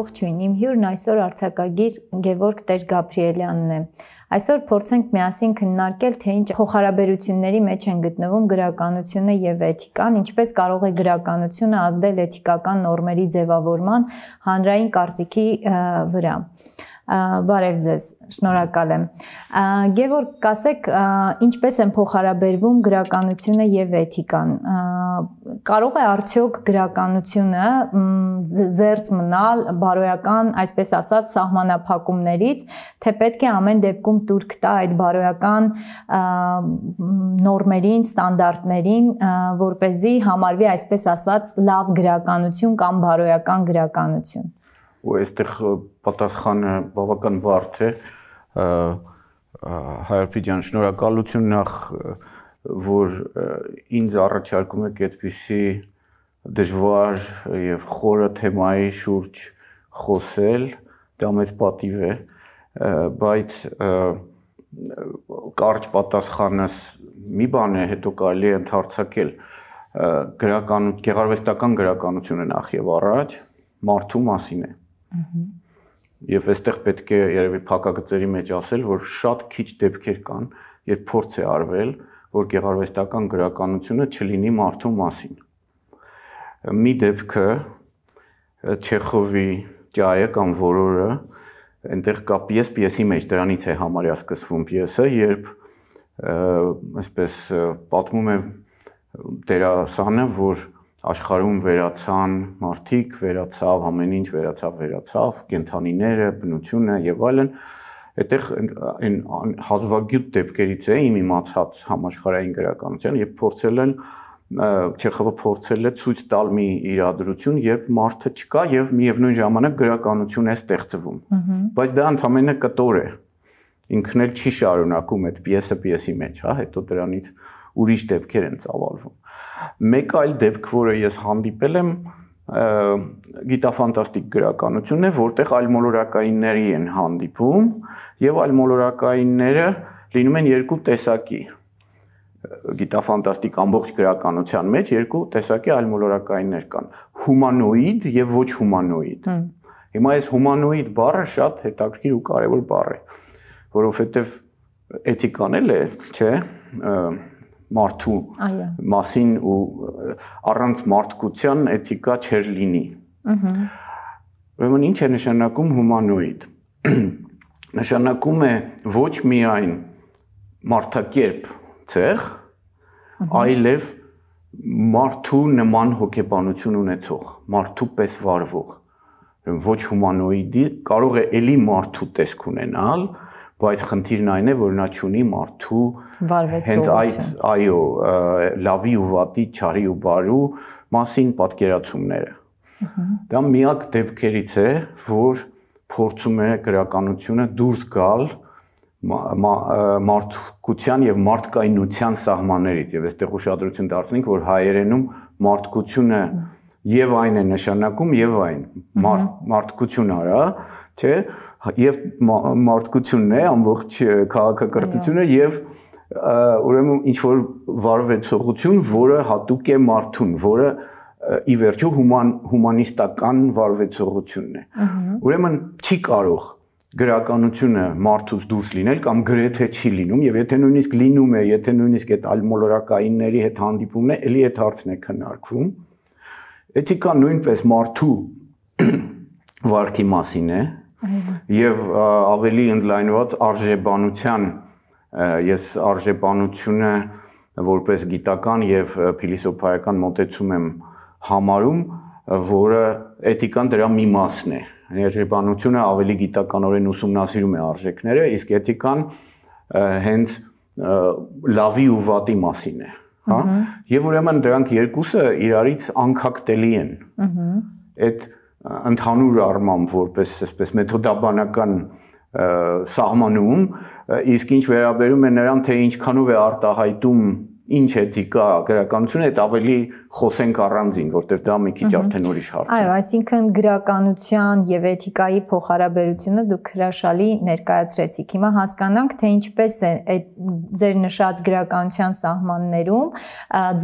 Ողջույն, իմ հյուրն այսօր արձակագիր Գևորգ Տեր Գաբրիելյանն է։ Այսօր փորձենք միասին քննարկել, թե ինչ փոխհարաբերությունների մեջ են գտնվում գրականությունը եւ էթիկան, ինչպես կարող է գրականությունը ազդել էթիկական նորմերի ձևավորման հանրային կարծիքի վրա։ Բարև ձեզ։ Շնորհակալ եմ։ Գևորգ, կասեք, ինչպես են փոխհարաբերվում գրականությունը եւ էթիկան։ Կարող է արդյոք գրականությունը զերծ մնալ բարոյական, այսպես ասած, սահմանափակումներից, թե պետք է ամեն դեպքում турք տա այդ բարոյական նորմերին, ստանդարտներին, որ เป զի համարվի այսպես ասված լավ գրականություն կամ բարոյական գրականություն ու այստեղ պատասխանը բավական բարդ է հայրապետյան շնորհակալություն նախ որ ինձ առաջարկում եք այդպիսի դժվար եւ խորը թեմայի շուրջ խոսել, դա մեծ պատիվ է, բայց կարճ պատասխանս մի բան է, հետո կարելի է ընդհարցակել գրականություն, գեղարվեստական գրականությունը նախ եւ առաջ մարդու մասին է։ Ա, Եվ այստեղ պետք է երևի փակագծերի մեջ ասել, որ շատ քիչ դեպքեր կան, երբ փորձ է արվել, որ գեղարվեստական գրականությունը չլինի մարդու մասին։ Մի դեպքը Չեխովի ճայը կամ որորը այնտեղ կա պիես պիեսի մեջ դրանից է համարյա սկսվում պիեսը, երբ այսպես պատմում է դերասանը, որ աշխարհում վերացան մարդիկ, վերացավ ամեն ինչ, վերացավ, վերացավ, կենթանիները, բնությունը եւ այլն, այդտեղ այն հազվագյուտ դեպքերից է իմ իմացած համաշխարհային գրականության, երբ փորձել են Չեխովը փորձել է ցույց տալ մի իրադրություն, երբ մարդը չկա եւ միևնույն ժամանակ գրականություն է ստեղծվում։ Բայց դա ընդամենը կտոր է։ Ինքն էլ չի շարունակում այդ պիեսը պիեսի մեջ, հա, հետո դրանից ուրիշ դեպքեր են ծավալվում։ Մեկ այլ դեպք, որը ես հանդիպել եմ, գիտաֆանտաստիկ գրականությունն է, որտեղ այլմոլորակայինների են հանդիպում եւ այլմոլորակայինները լինում են երկու տեսակի գիտաֆանտաստիկ ամբողջ գրականության մեջ երկու տեսակի այլմոլորակայիններ կան՝ հումանոիդ եւ ոչ հումանոիդ։ Հիմա այս հումանոիդ բառը շատ հետաքրքիր ու կարեւոր բառ է, որովհետեւ էթիկան էլ է, չէ՞, մարդու Այո. մասին ու առանց մարդկության էթիկա չեր լինի։ Ահա։ Ուրեմն ինչ է նշանակում հումանոիդ։ Նշանակում է ոչ միայն մարդակերպ ցեղ, այլև մարդու նման հոգեբանություն ունեցող, մարդու պես վարվող։ Ոչ հումանոիդի կարող է էլի մարդու տեսք ունենալ, բայց խնդիրն այն է, որ նա ճունի մարդու հենց այդ, այո, լավի ու վատի, չարի ու բարու մասին պատկերացումները։ Դա միակ դեպքերից է, որ փորձում է գրականությունը դուրս գալ մարդկության եւ մարդկայնության սահմաններից եւ այստեղ ուշադրություն դարձնենք որ հայերենում մարդկությունը եւ այն է նշանակում եւ այն մարդ մարդկություն արա չէ Հա, եւ մարդկությունն է, ամբողջ քաղաքակրթությունը եւ ուրեմն ինչ որ վարվեցողություն, որը հատուկ է մարդուն, որը ի վերջո հուման հումանիստական վարվեցողությունն է։ Ուրեմն չի կարող գրականությունը մարդուց դուրս լինել կամ գրեթե չի լինում եւ եթե նույնիսկ լինում է, եթե նույնիսկ այդ ալմոլորակայինների հետ հանդիպումն է, ելի այդ հարցն է քննարկվում։ Էթիկան նույնպես մարդու վարքի մասին է, եւ ավելի ընդլայնված արժեբանության ես արժեբանությունը որպես գիտական եւ փիլիսոփայական մոտեցում եմ համարում, որը էթիկան դրա մի մասն է։ Արժեբանությունը ավելի գիտականորեն ուսումնասիրում է արժեքները, իսկ էթիկան հենց լավի ու վատի մասին է, հա։ Եվ ուրեմն դրանք երկուսը իրարից անկակտելի են։ Ահա։ Այդ ընդհանուր առմամբ որպես այսպես մեթոդաբանական սահմանում, իսկ ինչ վերաբերում է նրան, թե ինչքանով է արտահայտում ինչ էթիկա, գրականություն, այդ ավելի խոսենք առանձին, որտեղ դա մի քիչ արդեն ուրիշ հարց է։ Այո, այսինքն գրականության եւ էթիկայի փոխհարաբերությունը դուք հրաշալի ներկայացրեցիք։ Հիմա հասկանանք, թե ինչպես է այդ ձեր նշած գրականության սահմաններում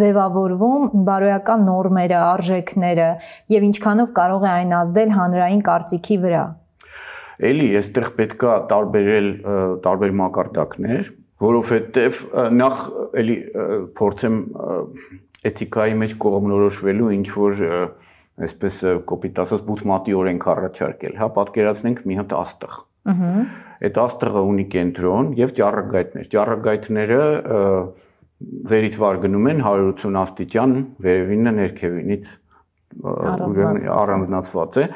ձևավորվում բարոյական նորմերը, արժեքները եւ ինչքանով կարող է այն ազդել հանրային կարծիքի վրա։ Էլի, այստեղ պետքա տարբերել տարբեր մակարդակներ, որովհետև նախ էլի փորձեմ էթիկայի մեջ կողմնորոշվելու ինչ որ այսպես կոպիտ ասած բութմատի օրենք առաջարկել, հա, պատկերացնենք մի հատ աստղ։ Ահա։ Այդ աստղը ունի կենտրոն եւ ճառագայթներ։ Ճառագայթները վերից վար գնում են 180 աստիճան, վերևինը ներքևինից առանձնացված է։ Առանձնացված է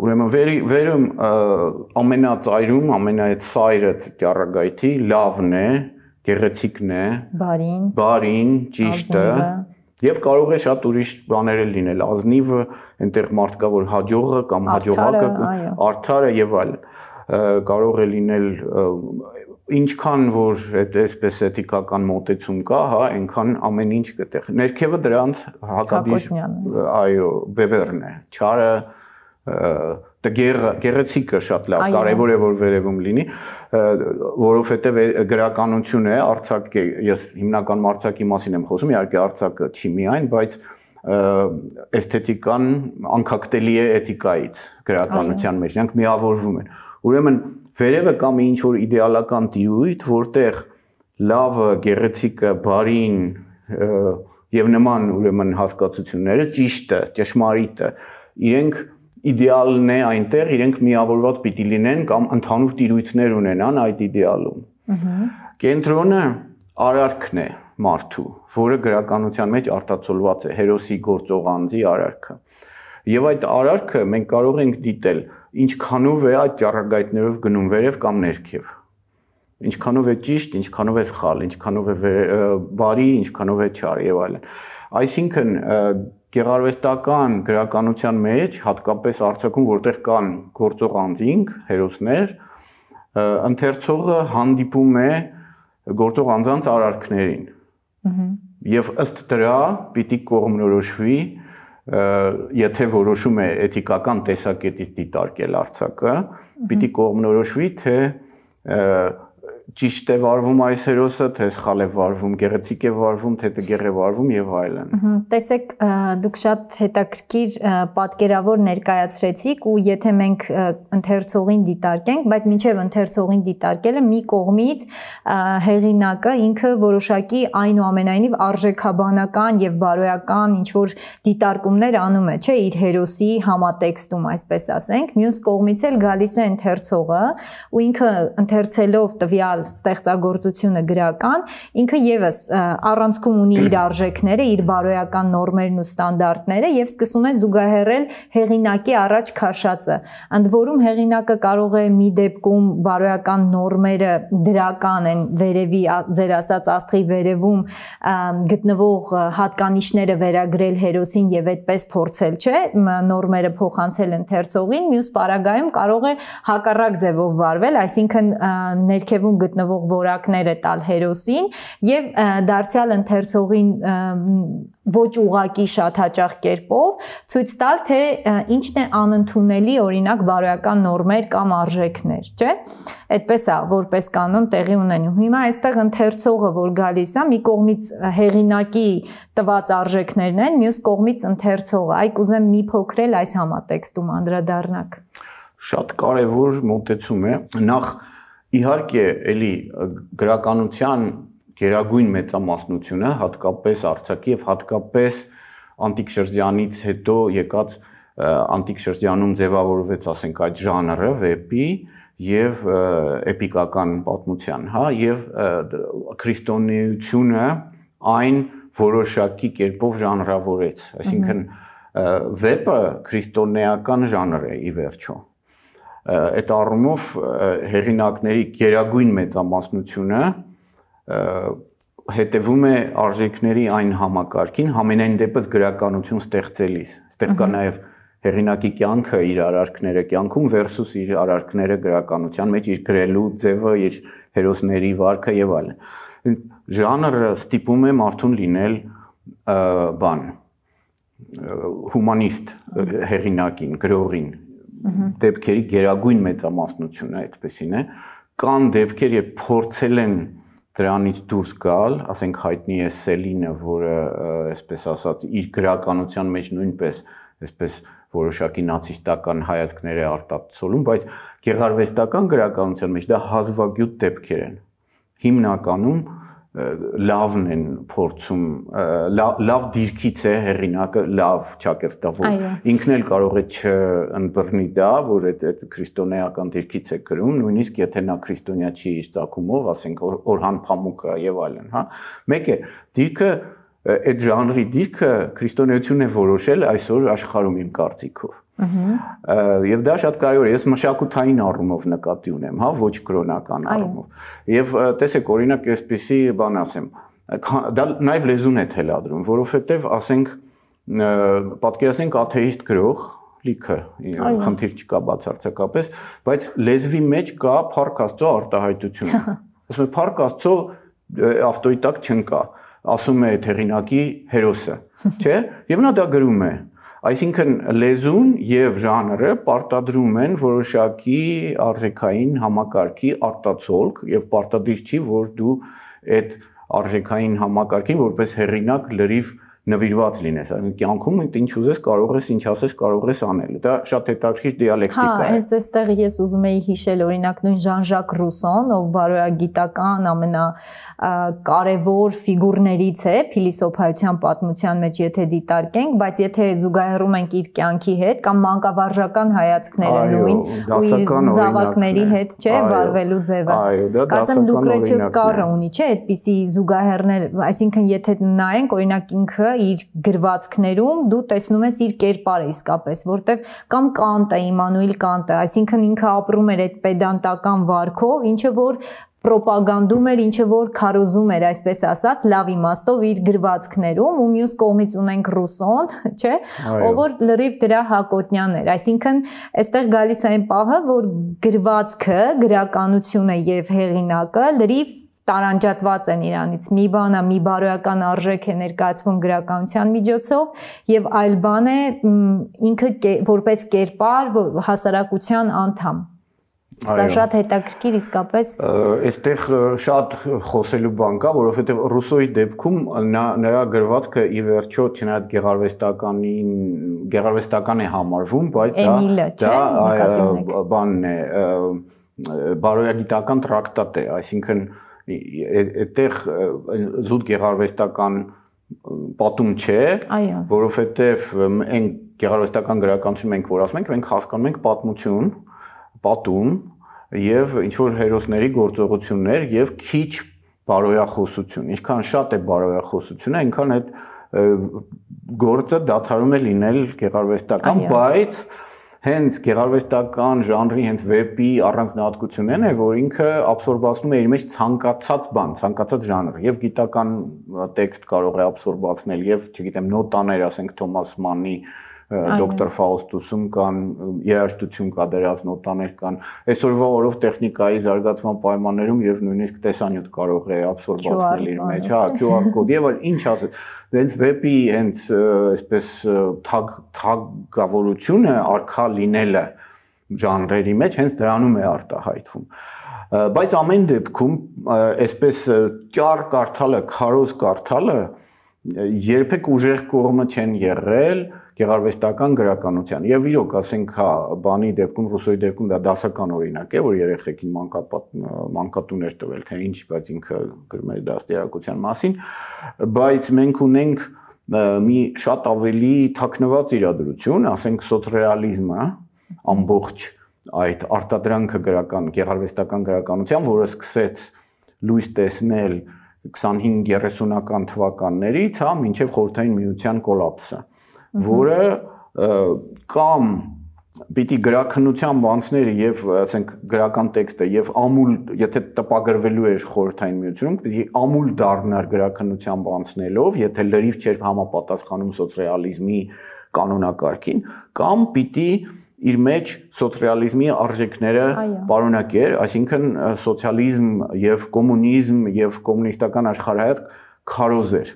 Ուրեմն վերի վերում ամենածայրում ամենաետ սայրը ճառագայթի լավն է, գեղեցիկն է, բարին, բարին, ճիշտը եւ կարող է շատ ուրիշ բաներ էլ լինել, ազնիվը, այնտեղ մարդ կա, որ հաջողը կամ հաջողակը, արդարը եւ այլն կարող է լինել ինչքան որ այսպես էթիկական մոտեցում կա, հա, այնքան ամեն ինչ կտեղ։ Ներքևը դրանց հակադիր այո, բևերն է, ճարը, տգերը գեղեցիկը շատ լավ կարևոր է որ վերևում լինի որովհետև գրականություն է արցակ ես հիմնականում արցակի մասին եմ խոսում իհարկե արցակը չի միայն բայց էսթետիկան անկակտելի է էթիկայից գրականության մեջ նրանք միավորվում են ուրեմն վերևը կամ ինչ որ իդեալական դիույթ որտեղ լավը գեղեցիկը բարին եւ նման ուրեմն հասկացությունները ճիշտը ճշմարիտը իրենք իդեալն է այնտեղ, իրենք միավորված պիտի լինեն կամ ընդհանուր տիրույթներ ունենան այդ իդեալում։ Ահա։ Կենտրոնը արարքն է մարդու, որը գրականության մեջ արտացոլված է հերոսի գործող անձի արարքը։ Եվ այդ արարքը մենք կարող ենք դիտել ինչքանով է այդ ճառագայթներով գնում վերև կամ ներքև։ Ինչքանով է ճիշտ, ինչքանով է սխալ, ինչքանով է բարի, ինչքանով է չար եւ այլն։ Այսինքն գեղարվեստական գրականության մեջ հատկապես արցակում որտեղ կան գործող անձինք, հերոսներ, ընթերցողը հանդիպում է գործող անձանց արարքներին։ Եվ ըստ դրա պիտի կողմնորոշվի, եթե որոշում է էթիկական տեսակետից դիտարկել արցակը, պիտի կողմնորոշվի, թե ճիշտ է վարվում այս հերոսը, թե սխալ է վարվում, գեղեցիկ է վարվում, թե տգեղ է վարվում եւ այլն։ Տեսեք, դուք շատ հետաքրքիր պատկերավոր ներկայացրեցիք ու եթե մենք ընթերցողին դիտարկենք, բայց մինչեւ ընթերցողին դիտարկելը մի կողմից հեղինակը ինքը որոշակի այնուամենայնիվ արժեքաբանական եւ բարոյական ինչ որ դիտարկումներ անում է, չէ, իր հերոսի համատեքստում, այսպես ասենք, մյուս կողմից էլ գալիս է ընթերցողը ու ինքը ընթերցելով տվյալ տալ ստեղծագործությունը գրական, ինքը եւս առանցքում ունի իր արժեքները, իր բարոյական նորմերն ու ստանդարտները եւ սկսում է զուգահեռել հեղինակի առաջ քաշածը։ Ընդ որում հեղինակը կարող է մի դեպքում բարոյական նորմերը դրական են վերևի ձեր ասած աստղի վերևում գտնվող հատկանիշները վերագրել հերոսին եւ այդպես փորձել, չէ՞, նորմերը փոխանցել ընթերցողին, մյուս պարագայում կարող է հակառակ ձևով վարվել, այսինքն ներքևում գտնվող որակները տալ հերոսին եւ դարձյալ ընթերցողին ոչ ուղակի շատ հաճախ կերպով ցույց տալ թե ինչն է անընդունելի օրինակ բարոյական նորմեր կամ արժեքներ, չէ՞։ Այդպես է, որպես կանոն տեղի ունենում։ Հիմա այստեղ ընթերցողը, որ գալիս է, մի կողմից հեղինակի տված արժեքներն են, մյուս կողմից ընթերցողը։ Այ կուզեմ մի փոքր այս համատեքստում անդրադառնանք։ Շատ կարևոր մոտեցում է։ Նախ Իհարկե, էլի գրականության գերագույն մեծամասնությունը հատկապես Արցակի եւ հատկապես անտիկ շրջանից հետո եկած անտիկ շրջանում ձևավորվեց, ասենք, այդ ժանրը, վեպի եւ էպիկական պատմության, հա, եւ քրիստոնեությունը այն որոշակի կերպով ժանրավորեց, այսինքն վեպը քրիստոնեական ժանր է ի վերջո։ Ա այդ առումով հեղինակների գերագույն մեծամասնությունը հետևում է արժեքների այն համակարգին, համենայն դեպս գրականություն ստեղծելիս։ Այստեղ կա նաև հեղինակի կյանքը իր արարքները կյանքում versus իր արարքները գրականության մեջ, իր գրելու ձևը, իր հերոսների վարքը եւ այլն։ Իսկ ժանրը ստիպում է մարդուն լինել բան հումանիստ հեղինակին, գրողին, դեպքերի գերագույն մեծամասնությունը այդպեսին է կան դեպքեր երբ փորձել են դրանից դուրս գալ, ասենք հայտնի է Սելինը, որը, այսպես ասած, իր գրականության մեջ նույնպես այսպես որոշակի նացիստական հայացքներ է արտացոլում, բայց գեղարվեստական գրականության մեջ դա հազվագյուտ դեպքեր են։ Հիմնականում լավն են փորձում լավ, լավ դիրքից է հեղինակը լավ ճակերտավոր ինքն էլ կարող է չըմբռնի դա որ այդ այդ քրիստոնեական դիրքից է գրում նույնիսկ եթե նա քրիստոնյա չի իր ցակումով ասենք օրհան փամուկը եւ այլն հա մեկ է դիրքը այդ ժանրի դիրքը քրիստոնեությունն է որոշել այսօր աշխարհում իմ կարծիքով Ահա։ Եվ դա շատ կարևոր է։ Ես մշակութային առումով նկատի ունեմ, հա, ոչ կրոնական առումով։ Եվ տեսեք, օրինակ, այսպեսի բան ասեմ, դա նաև լեզուն է թելադրում, որովհետև ասենք պատկերացնենք աթեիստ գրող լիքը խնդիր չկա բացարձակապես, բայց լեզվի մեջ կա փառք Աստծո արտահայտություն։ Ասում է փառք Աստծո ավտոյտակ չընկա, ասում է թե հերոսը, չէ՞։ Եվ նա դա գրում է Այսինքն լեզուն եւ ժանրը պարտադրում են որոշակի արժեքային համակարգի արտացոլք եւ պարտադիր չի, որ դու այդ արժեքային համակարգին որպես հեղինակ լրիվ նվիրված լինես, կյանքում ինչ ուզես կարող ես, ինչ ասես կարող ես անել։ Դա շատ հետաքրքիր դիալեկտիկա հա, է։ Հա, հենց այստեղ ես ուզում էի հիշել օրինակ նույն Ժան-Ժակ Ռուսոն, ով բարոյագիտական ամենա կարևոր ֆիգուրներից է փիլիսոփայության պատմության մեջ, եթե դիտարկենք, բայց եթե զուգահեռում ենք իր կյանքի հետ կամ մանկավարժական հայացքները նույն ու իր զավակների հետ, չէ, վարվելու ձևը։ Այո, դա դասական օրինակ է։ Կարծեմ Լուկրեցիոս Կարը ունի, չէ, այդպիսի զուգահեռներ, այսինքն եթե նայենք օրինակ ինքը իր գրվածքներում դու տեսնում ես իր կերպարը իսկապես, որտեվ կամ Կանտը, Իմանուիլ Կանտը, այսինքն ինքը ապրում էր այդ pedantakan վարքով, ինչը որ ռոպագանդում էր ինչ որ քարոզում էր այսպես ասած լավ իմաստով իր գրվածքներում ու մյուս կողմից ունենք ռուսոն, չէ, ով որ լրիվ դրա հակոտնյան էր։ Այսինքն, այստեղ գալիս է այն պահը, որ գրվածքը, գրականությունը եւ հեղինակը լրիվ տարանջատված են իրանից։ Մի բան է մի բարոյական արժեք է ներկայացվում գրականության միջոցով եւ այլ բան է ինքը որպես կերպար որ հասարակության անդամ։ Սա շատ հետաքրքիր իսկապես։ Այստեղ շատ խոսելու բան կա, որովհետեւ Ռուսոյի դեպքում նա նրա գրվածքը ի վերջո չնայած գեղարվեստականին գեղարվեստական է համարվում, բայց դա դա բանն է բարոյագիտական տրակտատ է, այսինքն այդտեղ զուտ գեղարվեստական պատում չէ, որովհետև այն գեղարվեստական գրականություն մենք որ ասում ենք, մենք հասկանում ենք պատմություն, պատում եւ ինչ որ հերոսների գործողություններ եւ քիչ բարոյախոսություն։ Ինչքան շատ է բարոյախոսությունը, այնքան այդ գործը դադարում է լինել գեղարվեստական, բայց հենց գեղարվեստական ժանրի հենց վեպի առանձնահատկությունն է, որ ինքը աբսորբացնում է իր մեջ ցանկացած բան, ցանկացած ժանր, եւ գիտական տեքստ կարող է աբսորբացնել, եւ, չգիտեմ, նոտաներ, ասենք Թոմաս Մաննի դոկտոր Ֆաուստուսում կան երաժշտություն կա դրած նոտաներ կան այսօրվա օրով տեխնիկայի զարգացման պայմաններում եւ նույնիսկ տեսանյութ կարող է абսորբացնել իր մեջ, հա, QR կոդ եւ այլ ինչ ասես, դենց վեբի հենց այսպես թագ թագավորությունը արքա լինելը ժանրերի մեջ հենց դրանում է արտահայտվում բայց ամեն դեպքում այսպես ճար կարդալը, քարոզ կարդալը երբեք ուժեղ կողմը չեն եղել, եղ գեղարվեստական գրականության եւ իրոք ասենք հա բանի դեպքում ռուսոյի դեպքում դա դասական օրինակ է որ երեխեքին մանկապատ մանկատուներ տվել թե ինչ բայց ինքը գրում էր դաստիարակության մասին բայց մենք ունենք մի շատ ավելի թակնված իրադրություն ասենք սոցռեալիզմը ամբողջ այդ արտադրանքը գրական գեղարվեստական գրականության որը սկսեց լույս տեսնել 25-30-ական թվականներից, հա, մինչև խորհրդային միության կոլապսը որը կամ պիտի գրակնությամբ անցները եւ ասենք գրական տեքստը եւ ամուլ եթե տպագրվելու էր խորհրդային միությունում պիտի ամուլ դառնար գրակնությամբ անցնելով եթե լրիվ չէր համապատասխանում սոցիալիզմի կանոնակարգին կամ պիտի իր մեջ սոցիալիզմի արժեքները պարունակեր այսինքն սոցիալիզմ եւ կոմունիզմ եւ կոմունիստական աշխարհայացք քարոզեր։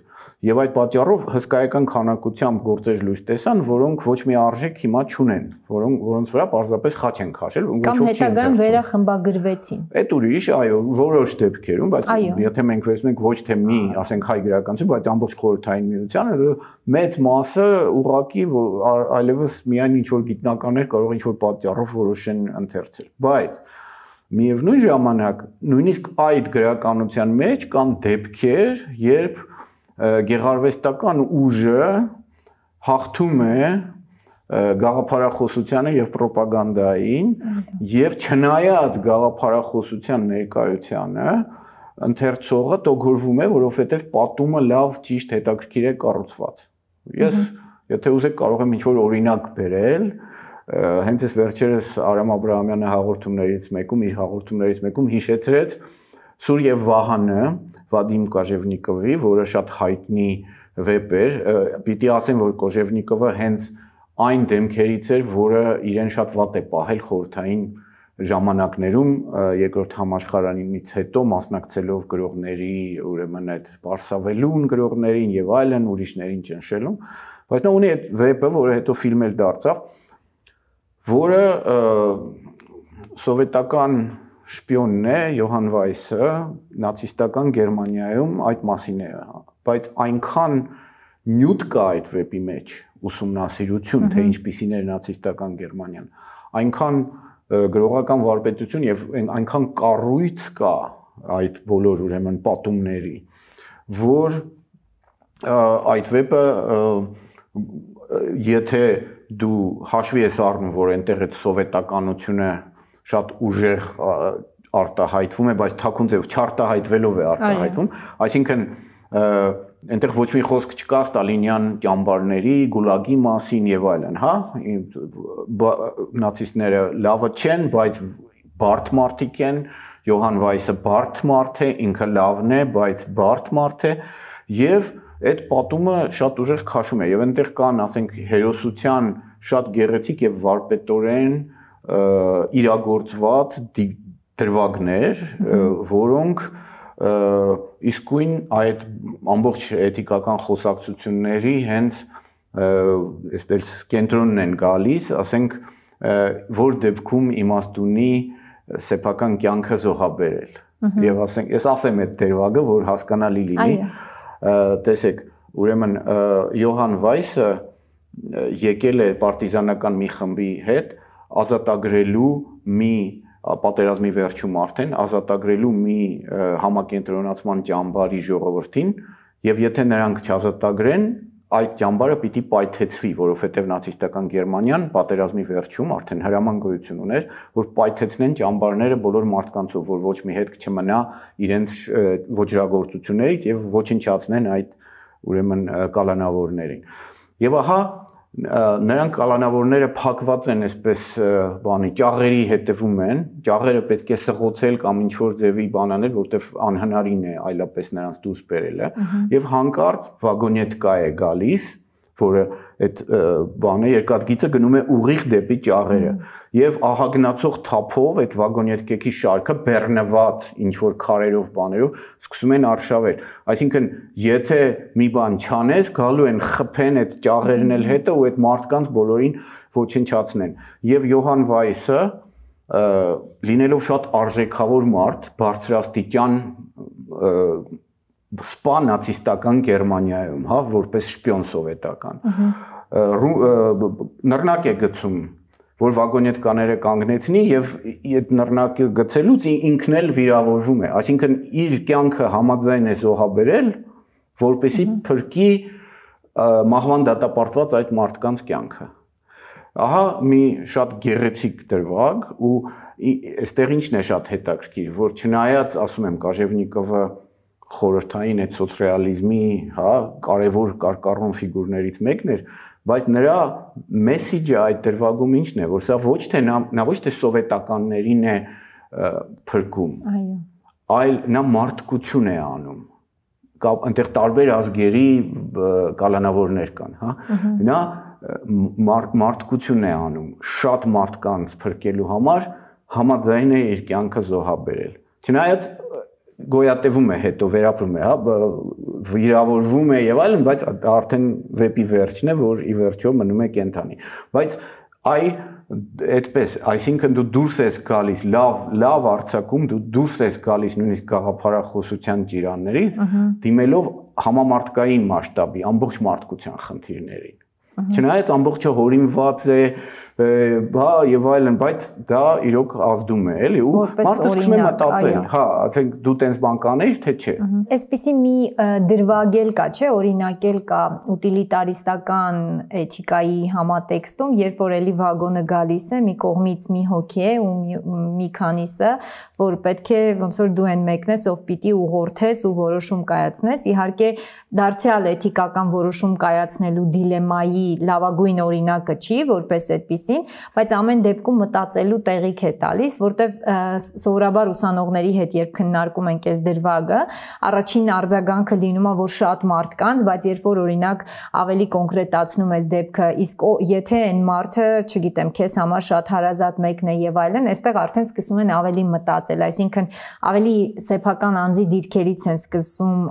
Եվ այդ պատճառով հսկայական քանակությամբ գործեր լույս տեսան, որոնք ոչ մի արժեք հիմա չունեն, որոնք որոնց վրա պարզապես խաչ են քաշել, ոչ ոք չի ընդգրկում։ Կամ հետագան վերախմբագրվեցին։ Այդ ուրիշ, այո, որոշ դեպքերում, բայց եթե մենք վերցնենք ոչ թե մի, ասենք հայ գրականություն, բայց ամբողջ խորհրդային միությանը, մեծ մասը ուղակի այլևս միայն ինչ որ գիտնականներ կարող ինչ որ պատճառով որոշեն ընթերցել։ Բայց Միևնույն ժամանակ նույնիսկ այդ գրականության մեջ կան դեպքեր, երբ գեղարվեստական ուժը հաղթում է գաղափարախոսությանը եւ ռոպագանդային եւ չնայած գաղափարախոսության ներկայությանը ընթերցողը ողորվում է, որովհետեւ պատումը լավ ճիշտ հետաքրքիր է կառուցված։ Ես, եթե ուզեք, կարող եմ ինչ-որ օրինակ բերել, որ հենց այս վերջերս Արամ Աբրահամյանը հաղորդումներից մեկում իր հաղորդումներից մեկում հիշեցրեց Սուր եւ Վահանը Վադիմ Կաժևնիկովի, որը շատ հայտնի վեպ էր, պիտի ասեմ, որ Կոժևնիկովը հենց այն դեմքերից էր, որը իրեն շատ վատ է պահել խորթային ժամանակներում երկրորդ համաշխարանից հետո մասնակցելով գրողների, ուրեմն այդ Պարսավելուն գրողներին եւ այլն ուրիշներին ճնշելու, բայց նա ունի այդ վեպը, որը հետո ֆիլմ էլ դարձավ, դա որը սովետական շպիոնն է Յոհան Վայսը նացիստական Գերմանիայում այդ մասին է, բայց այնքան նյութ կա այդ վեպի մեջ ուսումնասիրություն, թե ինչպիսին էր նացիստական Գերմանիան, այնքան գրողական վարպետություն եւ այնքան կառույց կա այդ բոլոր ուրեմն պատումների, որ այդ վեպը եթե դու հաշվի ես առնում, որ այնտեղ այդ սովետականությունը շատ ուժեղ արտահայտվում է, բայց թաքուն ձև չարտահայտվելով է արտահայտվում, այսինքն այնտեղ ոչ մի խոսք չկա ստալինյան ճամբարների, գուլագի մասին եւ այլն, հա? Նացիստները լավը չեն, բայց բարդ մարդիկ են, Յոհան Վայսը բարդ մարդ է, ինքը լավն է, բայց բարդ մարդ է եւ և այդ պատումը շատ ուժեղ քաշում է եւ այնտեղ կան, ասենք, հերոսության շատ գեղեցիկ եւ վարպետորեն իրագործված դրվագներ, որոնք իսկույն այդ ամբողջ էթիկական խոսակցությունների հենց այսպես կենտրոնն են գալիս, ասենք, որ դեպքում իմաստունի սեփական կյանքը զոհաբերել։ Եվ ասենք, ես ասեմ այդ դերվագը, որ հասկանալի լինի։ Այո տեսեք, ուրեմն Յոհան Վայսը եկել է պարտիզանական մի խմբի հետ ազատագրելու մի պատերազմի վերջում արդեն ազատագրելու մի համակենտրոնացման ճամբարի ժողովրդին եւ եթե նրանք չազատագրեն այդ ճամբարը պիտի պայթեցվի, որովհետև նացիստական Գերմանիան պատերազմի վերջում արդեն հրաման գոյություն ուներ, որ պայթեցնեն ճամբարները բոլոր մարդկանցով, որ ոչ մի հետք չմնա իրենց ոչրագործություններից եւ ոչնչացնեն այդ ուրեմն կալանավորներին։ Եվ ահա նրանք կալանավորները փակված են այսպես բանի ճաղերի հետևում են ճաղերը պետք է սղոցել կամ ինչ որ ձևի բանանել որտեվ անհնարին է այլապես նրանց դուրս բերելը եւ հանկարծ վագոնետկա է գալիս որը այդ բանը երկաթգիծը գնում է ուղիղ դեպի ճաղերը եւ ահագնացող թափով այդ վագոներկեքի շարքը բեռնված ինչ որ քարերով բաներով սկսում են արշավել այսինքն եթե մի բան չանես գալու են խփեն այդ ճաղերն էլ հետը ու այդ մարդկանց բոլորին ոչնչացնեն եւ Յոհան Վայսը լինելով շատ արժեքավոր մարդ բարձրաստիճան սպա նացիստական Գերմանիայում, հա, որպես շպիոն սովետական։ Նռնակ է գցում, որ վագոնետկաները կանգնեցնի եւ այդ նռնակը գցելուց ինքն էլ վիրավորվում է, այսինքն իր կյանքը համաձայն է զոհաբերել, որպեսի փրկի մահվան դատապարտված այդ մարդկանց կյանքը։ Ահա մի շատ գեղեցիկ դրվագ ու այստեղ ինչն է շատ հետաքրքիր, որ չնայած, ասում եմ, Կաժևնիկովը խորհրդային այդ սոցիալիզմի, հա, կարևոր կարկառուն ֆիգուրներից մեկն էր, բայց նրա մեսիջը այդ դրվագում ինչն է, որ սա ոչ թե նա, նա ոչ թե սովետականներին է փրկում։ Այո։ Այլ նա մարդկություն է անում այնտեղ տարբեր ազգերի կալանավորներ կան, հա։ Նա մարդ մարդկություն է անում շատ մարդկանց փրկելու համար համաձայն է իր կյանքը զոհաբերել։ Չնայած գոյատևում է հետո վերապրում է, հա, վիրավորվում է եւ այլն, բայց դա արդեն վեպի վերջն է, որ ի վերջո մնում է կենթանի։ Բայց այ այդպես, այսինքն դու դուրս ես գալիս, լավ, լավ արցակում դու դուրս ես գալիս նույնիսկ գաղափարախոսության ճիրաններից, դիմելով համամարտկային մասշտաբի, ամբողջ մարդկության խնդիրներին։ Չնայած ամբողջը հորինված է, հա եւ այլն, բայց դա իրոք ազդում է, էլի, ու մարդը սկսում է մտածել, հա, ասենք դու տենց բան կանեիր, թե չէ։ Էսպիսի մի դրվագել կա, չէ, օրինակել կա ուտիլիտարիստական էթիկայի համատեքստում, երբ որ էլի վագոնը գալիս է, մի կողմից մի հոգի է ու մի քանիսը, որ պետք է ոնց որ դու են մեկնես, ով պիտի ուղորթես ու որոշում կայացնես, իհարկե դարձյալ էթիկական որոշում կայացնելու դիլեմայի լավագույն օրինակը չի, որպես այդպես հուլիսին, բայց ամեն դեպքում մտածելու տեղիք է տալիս, որտեվ սովորաբար ուսանողների հետ երբ քննարկում ենք այս դրվագը, առաջին արձագանքը լինում է, որ շատ մարդկանց, բայց երբ որ օրինակ ավելի կոնկրետացնում ես դեպքը, իսկ եթե այն մարդը, չգիտեմ, քեզ համար շատ հարազատ մեկն է եւ այլն, այստեղ արդեն սկսում են ավելի մտածել, այսինքն ավելի սեփական անձի դիրքերից են սկսում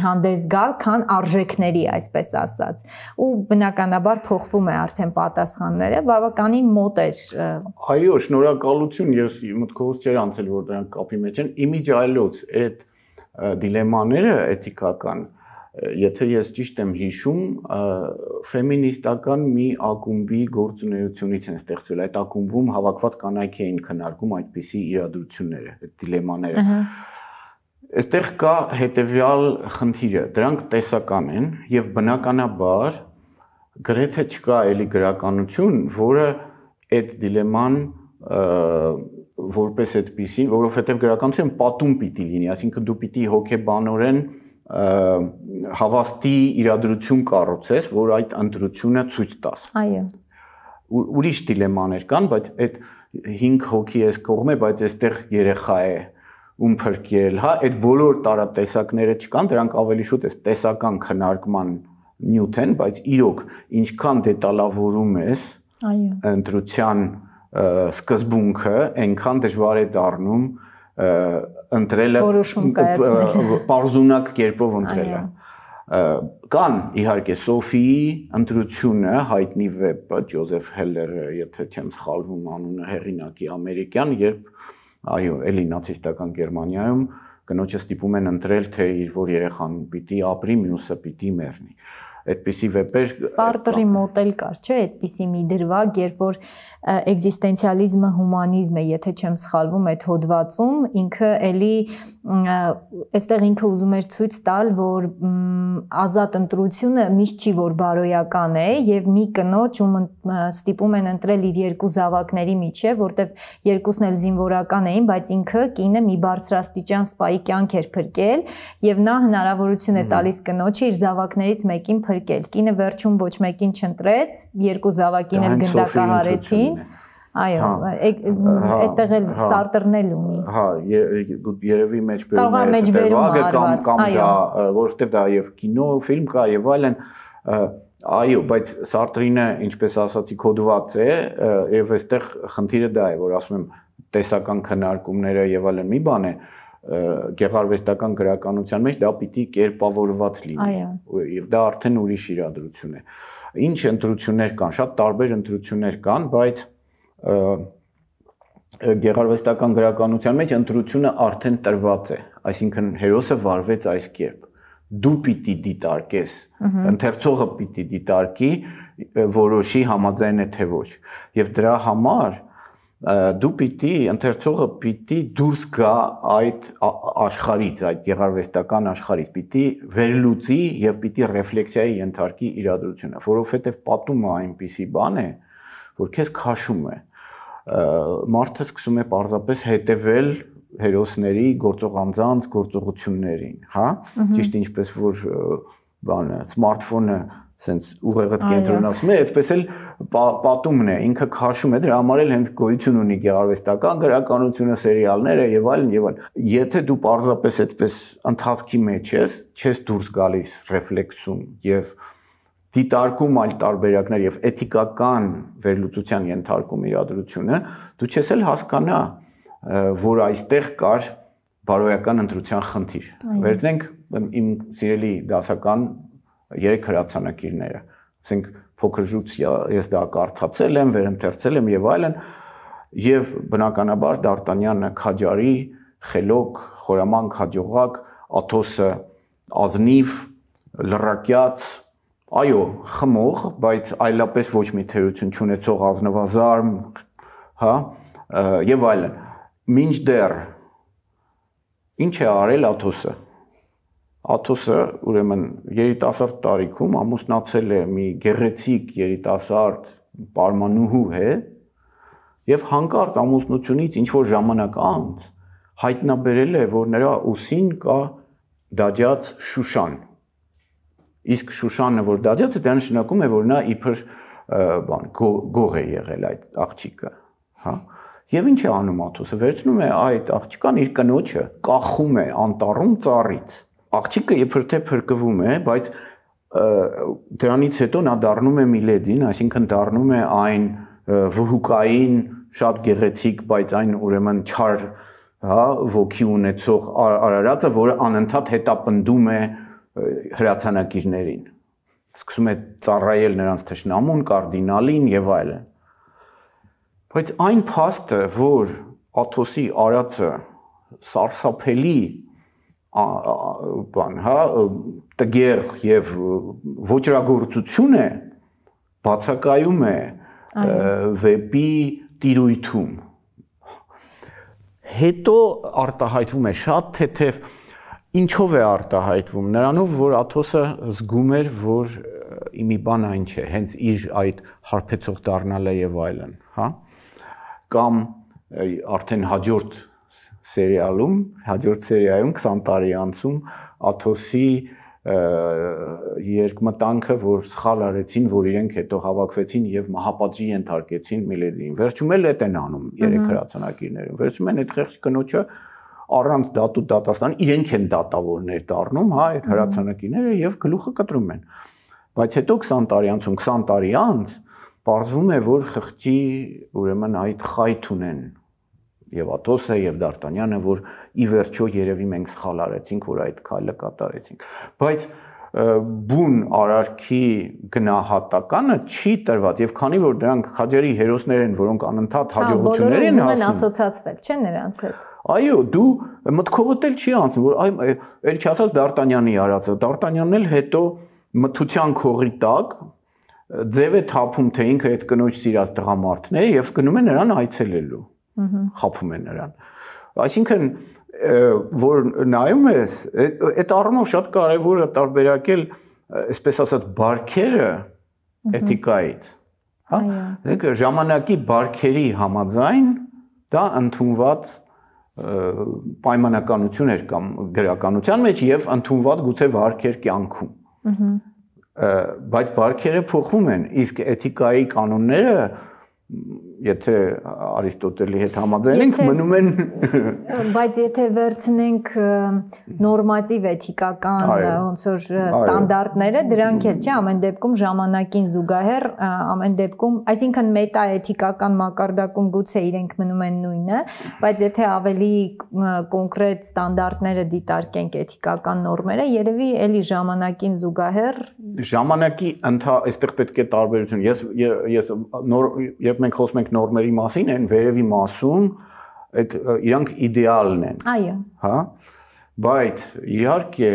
հանդես գալ, քան արժեքների, այսպես ասած։ Ու բնականաբար փոխվում է արդեն պատասխանները, բավականին մոտ էր։ Այո, շնորհակալություն, ես մտքովս չէր անցել, որ դրանք կապի մեջ են։ Image այլոց այդ դիլեմաները էթիկական, եթե ես ճիշտ եմ հիշում, ֆեմինիստական մի ակումբի գործունեությունից են ստեղծվել։ Այդ ակումբում հավաքված կանայք էին քննարկում այդպիսի իրադրությունները, այդ դիլեմաները։ Ահա Այստեղ կա հետեւյալ խնդիրը։ Դրանք տեսական են եւ բնականաբար գրեթե չկա էլի գրականություն, որը այդ դիլեման որպես այդպեսին, որովհետև գրականությունը պատում պիտի լինի, այսինքն դու պիտի հոգեբանորեն հավաստի իրադրություն կառուցես, որ այդ ընտրությունը ցույց տաս։ Այո։ Ուրիշ դիլեմաներ կան, բայց այդ 5 հոգի էս կողմը, բայց այստեղ երեխա է ում փրկել, հա, այդ բոլոր տարատեսակները չկան, դրանք ավելի շուտ էս տեսական քննարկման նյութ են, բայց իրոք ինչքան դետալավորում ես այո ընտրության սկզբունքը, այնքան դժվար է դառնում ընտրելը պարզունակ կերպով ընտրելը։ Կան իհարկե Սոֆիի ընտրությունը հայտնի վեպը Ջոզեֆ Հելլերը, եթե չեմ սխալվում անունը, հեղինակի ամերիկյան, երբ այո, էլի նացիստական Գերմանիայում կնոջը ստիպում են ընտրել, թե իր որ երեխան պիտի ապրի, մյուսը պիտի մեռնի այդպիսի վեպեր Սարտրի մոդել կար, չէ՞, այդպիսի մի դրվագ, երբ որ էգզիստենցիալիզմը հումանիզմ է, եթե չեմ սխալվում, այդ հոդվածում ինքը էլի այստեղ ինքը ուզում էր ցույց տալ, որ ազատ ընտրությունը միշտ չի որ բարոյական է եւ մի կնոջ ում ստիպում են ընտրել իր երկու զավակների միջև, որտեվ երկուսն էլ զինվորական էին, բայց ինքը կինը մի բարձրաստիճան սպայի կյանք էր փրկել եւ նա հնարավորություն է տալիս կնոջը իր զավակներից մեկին փրկել։ Կինը վերջում ոչ մեկին չընտրեց, երկու զավակին էլ գնդակահարեցին։ Այո, այդտեղ հա, հա, էլ հա։ Սարտրն էլ ունի։ Հա, երևի մեջբերում է այդտեղ կամ կամ դա, որովհետև դա եւ կինո, ֆիլմ կա եւ այլն, Այո, բայց Սարտրինը, ինչպես ասացի, կոդված է, եւ այստեղ խնդիրը դա է, որ ասում եմ, տեսական քննարկումները եւ այլն մի բան է, գեղարվեստական գրականության մեջ դա պիտի կերպավորված լինի եւ դա արդեն ուրիշ իրադրություն է ինչ ընտրություններ կան շատ տարբեր ընտրություններ կան բայց գեղարվեստական գրականության մեջ ընտրությունը արդեն տրված է այսինքն հերոսը վարվեց այս կերպ դու պիտի դիտարկես ընթերցողը պիտի դիտարկի որոշի համաձայն է թե ոչ եւ դրա համար դու պիտի ընթերցողը պիտի դուրս գա այդ աշխարից, այդ գեղարվեստական աշխարից, պիտի վերլուծի եւ պիտի ռեֆլեքսիայի ենթարկի իրադրությունը, որովհետեւ պատումը այնպիսի բան է, որ քեզ քաշում է։ Մարդը սկսում է պարզապես հետևել հերոսների գործող անձանց գործողություններին, հա? Ճիշտ ինչպես որ բանը, սմարթֆոնը սենց ուղեղդ կենտրոնացում է, այդպես էլ պատումն է, ինքը քաշում է, դրա համար էլ հենց գոյություն ունի գեղարվեստական գրականությունը, սերիալները եւ այլն եւ այլն։ Եթե դու պարզապես այդպես ընթացքի մեջ ես, չես դուրս գալիս ռեֆլեքսում եւ դիտարկում այլ տարբերակներ եւ էթիկական վերլուծության ենթարկում իրադրությունը, դու չես էլ հասկանա, որ այստեղ կար բարոյական ընտրության խնդիր։ Վերցնենք իմ սիրելի դասական երեք հրացանակիրները ասենք փոքր ժուց ես դա կարդացել եմ, վերընթերցել եմ եւ այլն եւ բնականաբար Դարտանյանը քաջարի, խելոք, խորամանկ հաջողակ, Աթոսը ազնիվ, լրակյաց, այո, խմող, բայց այլապես ոչ մի թերություն չունեցող ազնվազարմ, հա, եւ այլն։ Մինչդեռ ինչ է արել Աթոսը Աթոսը ուրեմն երիտասարդ տարիքում ամուսնացել է մի գեղեցիկ երիտասարդ պարմանուհու հետ եւ հանկարծ ամուսնությունից ինչ որ ժամանակ անց հայտնաբերել է, որ նրա ուսին կա դաջած Շուշան։ Իսկ Շուշանը, որ դաջածը, դա նշանակում է, որ նա իբր բան գող է եղել այդ աղջիկը, հա։ Եվ ինչ է անում Աթոսը, վերցնում է այդ աղջկան իր կնոջը, կախում է անտառում ծառից աղջիկը երբ թե փրկվում է, բայց դրանից հետո նա դառնում է միլեդին, այսինքն դառնում է այն վհուկային շատ գեղեցիկ, բայց այն ուրեմն չար, հա, ոգի ունեցող Արարածը, որը անընդհատ հետապնդում է հրացանակիրներին։ Սկսում է ծառայել նրանց թշնամուն, կարդինալին եւ այլն։ Բայց այն փաստը, որ Աթոսի արածը սարսափելի բան, հա, տգեղ եւ ոչրագործություն է բացակայում է վեպի տիրույթում հետո արտահայտվում է շատ թեթև ինչով է արտահայտվում նրանով որ աթոսը զգում էր որ իմի բան այն չէ հենց իր այդ հարբեցող դառնալը եւ այլն հա կամ արդեն հաջորդ սերիալում, հաջորդ սերիայում 20 տարի անցում Աթոսի երկմտանքը, որ սխալ արեցին, որ իրենք հետո հավաքվեցին եւ մահապատժի ենթարկեցին Միլեդին։ Վերջում էլ էդ են անում երեք հրացանակիրները։ Վերջում են այդ խեղճ կնոջը առանց դատու դատաստան իրենք են դատավորներ դառնում, հա, այդ հրացանակիրները եւ գլուխը կտրում են։ Բայց հետո 20 տարի անցում, 20 տարի անց, Պարզվում է, որ խղճի ուրեմն այդ խայթ ունեն, եւ Աթոսը եւ Դարտանյանը, որ ի վերջո երևի մենք սխալ արեցինք, որ այդ քայլը կատարեցինք։ Բայց բուն արարքի գնահատականը չի տրված եւ քանի որ դրանք քաջերի հերոսներ են, որոնք անընդհատ հաջողություններ են հասնում։ Բոլորը ասոցացվել, չէ՞ նրանց հետ։ Այո, դու մտքովդ էլ չի անցնում, որ այ էլ չի ասած Դարտանյանի արածը։ Դարտանյանն էլ հետո մթության քողի տակ ձև է թափում, թե ինքը այդ կնոջ սիրած տղամարդն է եւ գնում է նրան այցելելու խափում են նրան։ Այսինքն որ նայում ես, այդ առումով շատ կարևոր է տարբերակել, այսպես ասած, բարքերը էթիկայից, հա? Դեք ժամանակի բարքերի համաձայն դա ընդունված պայմանականություն էր կամ գրականության մեջ եւ ընդունված գուցե վարքեր կյանքում։ Ահա բայց բարքերը փոխվում են, իսկ էթիկայի կանոնները եթե Արիստոտելի հետ համաձայնենք, մնում են բայց եթե վերցնենք նորմատիվ էթիկական ոնց որ ստանդարտները, դրանք էլ չէ, ամեն դեպքում ժամանակին զուգահեռ, ամեն դեպքում, այսինքն մետա էթիկական մակարդակում գուցե իրենք մնում են նույնը, բայց եթե ավելի կոնկրետ ստանդարտները դիտարկենք էթիկական նորմերը, երևի էլի ժամանակին զուգահեռ ժամանակի ընթա, այստեղ պետք է տարբերություն։ Ես ես նոր երբ մենք խոսում ենք ենք նորմերի մասին, այն վերևի մասում այդ իրանք իդեալն են։ Այո։ Հա։ Բայց իհարկե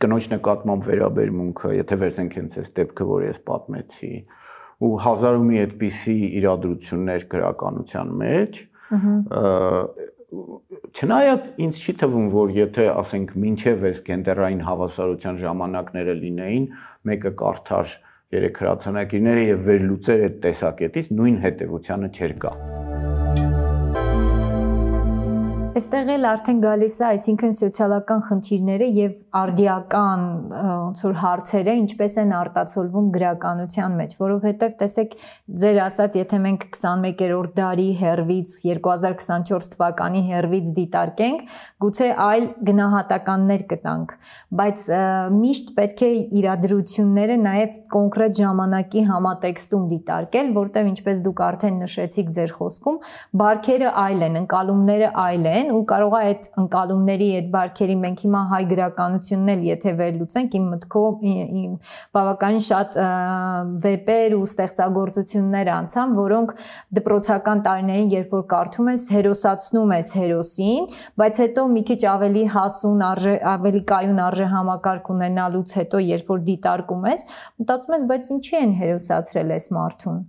կնոջ նկատմամբ վերաբերմունքը, եթե վերցնենք հենց այս դեպքը, որ ես պատմեցի, ու հազար ու մի այդպիսի իրադրություններ քաղաքանության մեջ, չնայած ինձ չի թվում, որ եթե ասենք մինչև այս գենդերային հավասարության ժամանակները լինեին, մեկը կարթար երեք հրացանակիրները եւ վերլուծեր այդ տեսակետից նույն հետեւությանը չեր գա։ Այստեղ էլ արդեն գալիս է, այսինքն սոցիալական խնդիրները եւ արդիական ոնց որ հարցերը ինչպես են արտացոլվում գրականության մեջ, որովհետեւ տեսեք, ձեր ասած, եթե մենք 21-րդ դարի հերվից 2024 թվականի հերվից դիտարկենք, գուցե այլ գնահատականներ կտանք, բայց միշտ պետք է իրադրությունները նաեւ կոնկրետ ժամանակի համատեքստում դիտարկել, որտեղ ինչպես դուք արդեն նշեցիք ձեր խոսքում, բարքերը այլ են, ընկալումները այլ են են ու կարող է այդ ընկալումների, այդ բարքերի մենք հիմա հայ գրականությունն էլ եթե վերլուծենք, իմ մտքով իմ բավականին շատ վեպեր ու ստեղծագործություններ անցան, որոնք դպրոցական տարիներին երբ որ կարդում ես, հերոսացնում ես հերոսին, բայց հետո մի քիչ ավելի հասուն արժե ավելի կայուն արժե համակարգ ունենալուց հետո երբ որ դիտարկում ես, մտածում ես, բայց ինչի են հերոսացրել այս մարդուն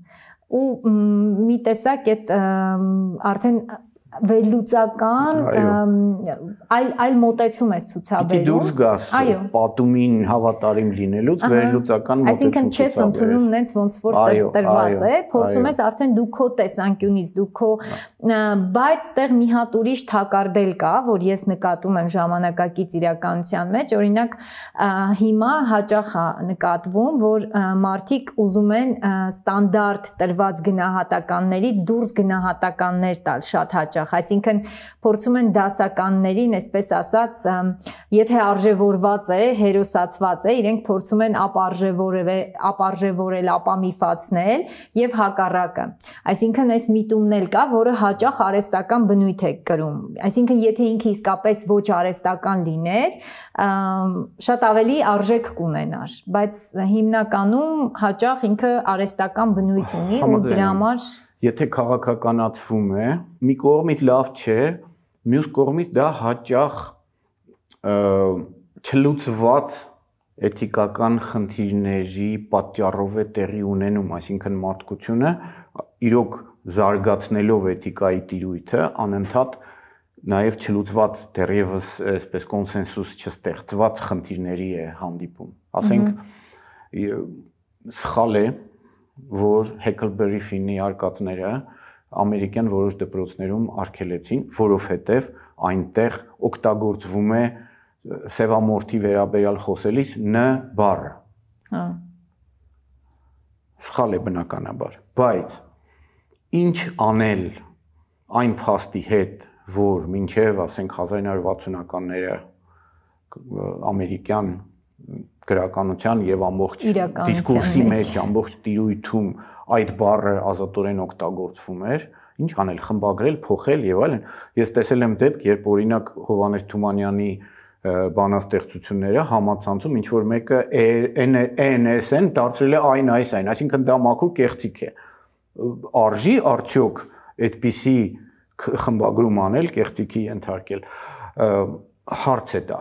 ու մի տեսակ այդ արդեն վերլուծական այլ այլ մոտեցում ես ցուցաբերում։ Դու դուրս գաս պատումին հավատարիմ լինելուց վերլուծական մոտեցում։ Այսինքն չես ընդունում նենց ոնց որ տրված է, փորձում ես արդեն դու քո տեսանկյունից, դու քո բայց այդտեղ մի հատ ուրիշ թակարդել կա, որ ես նկատում եմ ժամանակակից իրականության մեջ, օրինակ հիմա հաճախ է նկատվում, որ մարդիկ ուզում են ստանդարտ տրված գնահատականներից դուրս գնահատականներ տալ շատ հաճախ հաճախ, այսինքն փորձում են դասականներին, այսպես ասած, եթե արժևորված է, հերոսացված է, իրենք փորձում են ապարժևորել, ապարժևորել, ապամիֆացնել եւ հակառակը։ Այսինքն այս միտումն էլ կա, որը հաճախ արեստական բնույթ է կրում։ Այսինքն եթե ինքը իսկապես ոչ արեստական լիներ, շատ ավելի արժեք կունենար, բայց հիմնականում հաճախ ինքը արեստական բնույթ ունի ու դրա համար եթե քաղաքականացվում է, մի կողմից լավ չէ, մյուս կողմից դա հաճախ չլուծված էթիկական խնդիրների պատճառով է տեղի ունենում, այսինքն մարդկությունը իրոք զարգացնելով էթիկայի տիրույթը անընդհատ նաև չլուծված դեռևս այսպես կոնսենսուս չստեղծված խնդիրների է հանդիպում։ Ասենք սխալ է, որ Heckleberry Finn-ի արկածները ամերիկյան որոշ դպրոցներում արգելեցին, որովհետև այնտեղ օգտագործվում է սևամորթի վերաբերյալ խոսելիս ն բառը։ Հա։ Սխալ է բնականաբար, բայց ինչ անել այն փաստի հետ, որ մինչև, ասենք 1960-ականները ամերիկյան գրականության եւ ամբողջ դիսկուրսի մեջ, ամբողջ տիրույթում այդ բառը ազատորեն օգտագործվում էր, ինչ անել, խմբագրել, փոխել եւ այլն։ Ես տեսել եմ դեպք, երբ օրինակ Հովանես Թումանյանի բանաստեղծությունները համացանցում ինչ որ մեկը NSN դարձրել է այն այս այն, այսինքն դա մաքուր կեղծիք է։ Արժի արդյոք այդպիսի խմբագրում անել, կեղծիքի ենթարկել հարց է դա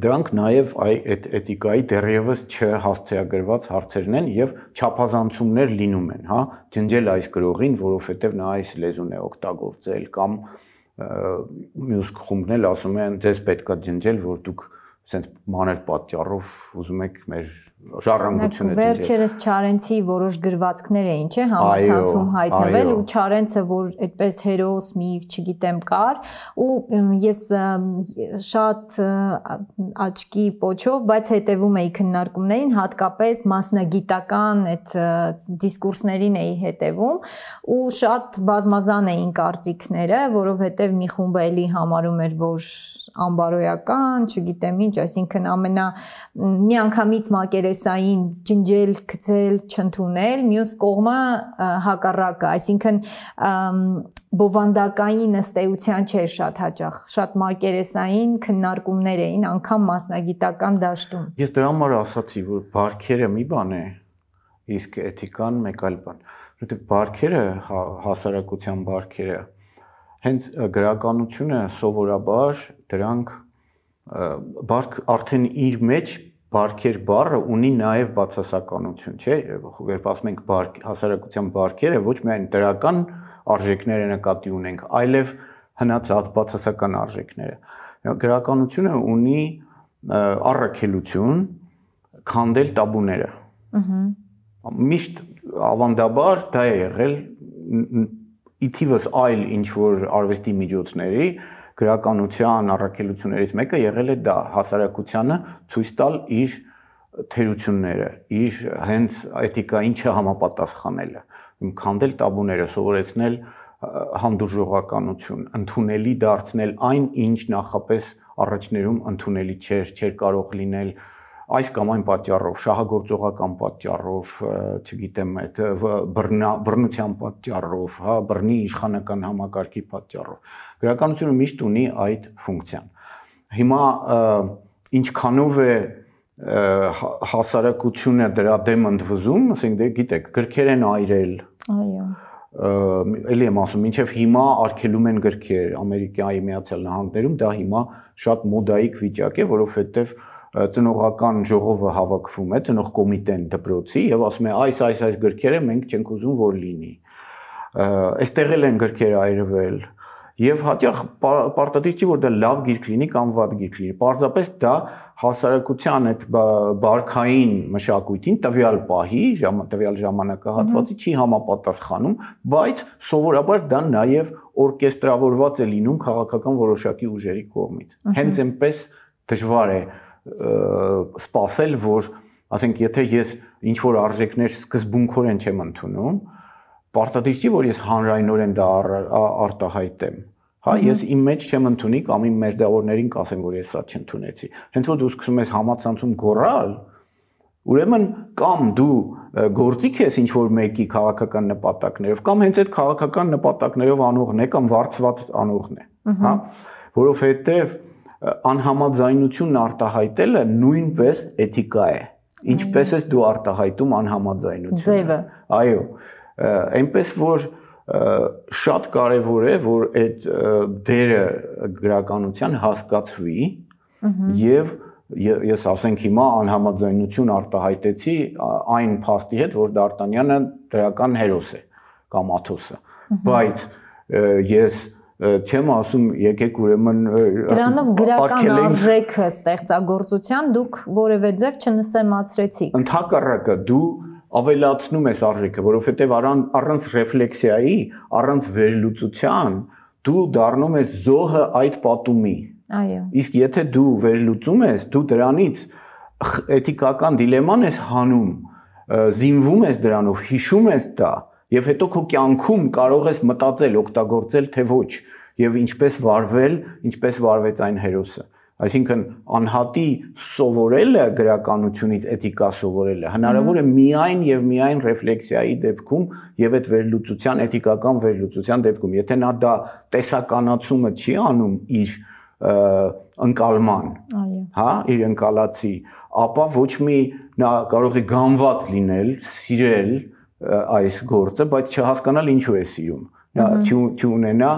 դրանք նաև այդ էթիկայի դեռևս չհասցեագրված հարցերն են եւ չափազանցումներ լինում են, հա, ջնջել այս գրողին, որովհետեւ նա այս լեզուն է օգտագործել կամ մյուս խումբն էլ ասում են, ձեզ պետքա ջնջել, որ դուք սենց մանր պատճառով ուզում եք մեր ժառանգությունը դիտել։ Վերջերս Չարենցի որոշ գրվածքներ էին, չէ, համացանցում հայտնվել ու Չարենցը որ այդպես հերոս, միվ, չգիտեմ, կար ու ես շատ աչքի փոչով, բայց հետևում էի քննարկումներին, հատկապես մասնագիտական այդ դիսկուրսներին էի հետևում ու շատ բազմազան էին կարծիքները, որովհետև մի խումբը էլի համարում էր, որ ամբարոյական, չգիտեմ ինչ, այսինքն ամենա միանգամից մակերես տեսային ջնջել, գցել, չընդունել, մյուս կողմը հակառակը, այսինքն բովանդակային ըստեյության չէր շատ հաճախ, շատ մակերեսային քննարկումներ էին անգամ մասնագիտական դաշտում։ Ես դրա համար ասացի, որ բարքերը մի բան է, իսկ էթիկան մեկ այլ բան, որովհետև բարքերը հա, հասարակության բարքերը հենց գրականությունը սովորաբար դրանք բարք արդեն իր մեջ բարքեր բառը ունի նաև բացասականություն, չէ՞։ Երբ ասում ենք բարք, հասարակության բարքերը ոչ միայն դրական արժեքները նկատի ունենք, այլև հնացած բացասական արժեքները։ Գրականությունը ունի առաքելություն քանդել տաբուները։ Ահա։ Միշտ ավանդաբար դա է եղել իթիվս այլ ինչ որ արվեստի միջոցների, գրականության առաքելություններից մեկը եղել է դա հասարակությանը ցույց տալ իր թերությունները, իր հենց էթիկային չհամապատասխանելը, քանդել տաբուները, սովորեցնել հանդուրժողականություն, ընդունելի դարձնել այն, ինչ նախապես առաջներում ընդունելի չէր, չէր կարող լինել, չէր այս կամ այն պատճառով, շահագործողական պատճառով, չգիտեմ, այդ բռնա բռնության պատճառով, հա, բռնի իշխանական համակարգի պատճառով։ Գրականությունը միշտ ունի այդ ֆունկցիան։ Հիմա ինչքանով է հասարակությունը դրա դեմ ընդվզում, ասենք դե գիտեք, գրքեր են այրել։ Այո էլի եմ ասում, ինչեվ հիմա արկելում են գրքեր Ամերիկայի Միացյալ Նահանգներում, դա հիմա շատ մոդայիկ վիճակ է, որովհետև ծնողական ժողովը հավաքվում է, ծնող կոմիտեն դպրոցի եւ ասում է այս այս այս գրքերը մենք չենք ուզում որ լինի։ Այստեղ էլ են գրքերը այրվել եւ հաճախ պարտադիր չի որ դա լավ գիրք լինի կամ վատ գիրք լինի։ Պարզապես դա հասարակության այդ բարքային մշակույթին տվյալ պահի, ժամ, տվյալ ժամանակահատվածի չի համապատասխանում, բայց սովորաբար դա նաեւ օրկեստրավորված է լինում քաղաքական որոշակի ուժերի կողմից։ Հենց այնպես դժվար է սпасել, որ ասենք եթե ես ինչ որ արժեքներ սկզբունքորեն չեմ ընդունում, պարտադիր չի որ ես հանրայնորեն դա արտահայտեմ։ Հա, ես իմ մեջ չեմ ընդունի կամ իմ մերձավորներին կասեմ, որ ես սա չընդունեցի։ Հենց որ դու սկսում ես համացանցում գոռալ, ուրեմն կամ դու գործիք ես ինչ որ մեկի քաղաքական նպատակներով կամ հենց այդ քաղաքական նպատակներով անողն է կամ վարձված անողն է, հա, որովհետև անհամաձայնությունն արտահայտելը նույնպես էթիկա է։ Ինչպես ես դու արտահայտում անհամաձայնությունը։ Ձևը։ Այո, այնպես որ շատ կարևոր է, որ այդ դերը գրականության հասկացվի եւ ես ասենք հիմա անհամաձայնություն արտահայտեցի այն փաստի հետ, որ Դարտանյանը դրական հերոս է կամ Աթոսը։ Բայց ես չեմ ասում եկեք ուրեմն դրանով գրական արժեքը ստեղծագործության դուք որևէ ձև չնսեմացրեցիք ընդհակառակը դու ավելացնում ես արժեքը որովհետև առանց ռեֆլեքսիայի առանց վերլուծության դու դառնում ես զոհը այդ պատումի այո իսկ եթե դու վերլուծում ես դու դրանից էթիկական դիլեման ես հանում զինվում ես դրանով հիշում ես դա դա եւ հետո քո կյանքում կարող ես մտածել, օգտագործել թե ոչ եւ ինչպես վարվել, ինչպես վարվեց այն հերոսը։ Այսինքն անհատի սովորելը գրականությունից էթիկա սովորելը հնարավոր է միայն եւ միայն ռեֆլեքսիայի դեպքում եւ այդ վերլուծության էթիկական վերլուծության դեպքում։ Եթե նա դա տեսականացումը չի անում իր ընկալման, հա, իր ընկալացի, ապա ոչ մի նա կարող է գանված լինել, սիրել, այս գործը, բայց չհասկանալ ինչու է սիրում։ Նա չունենա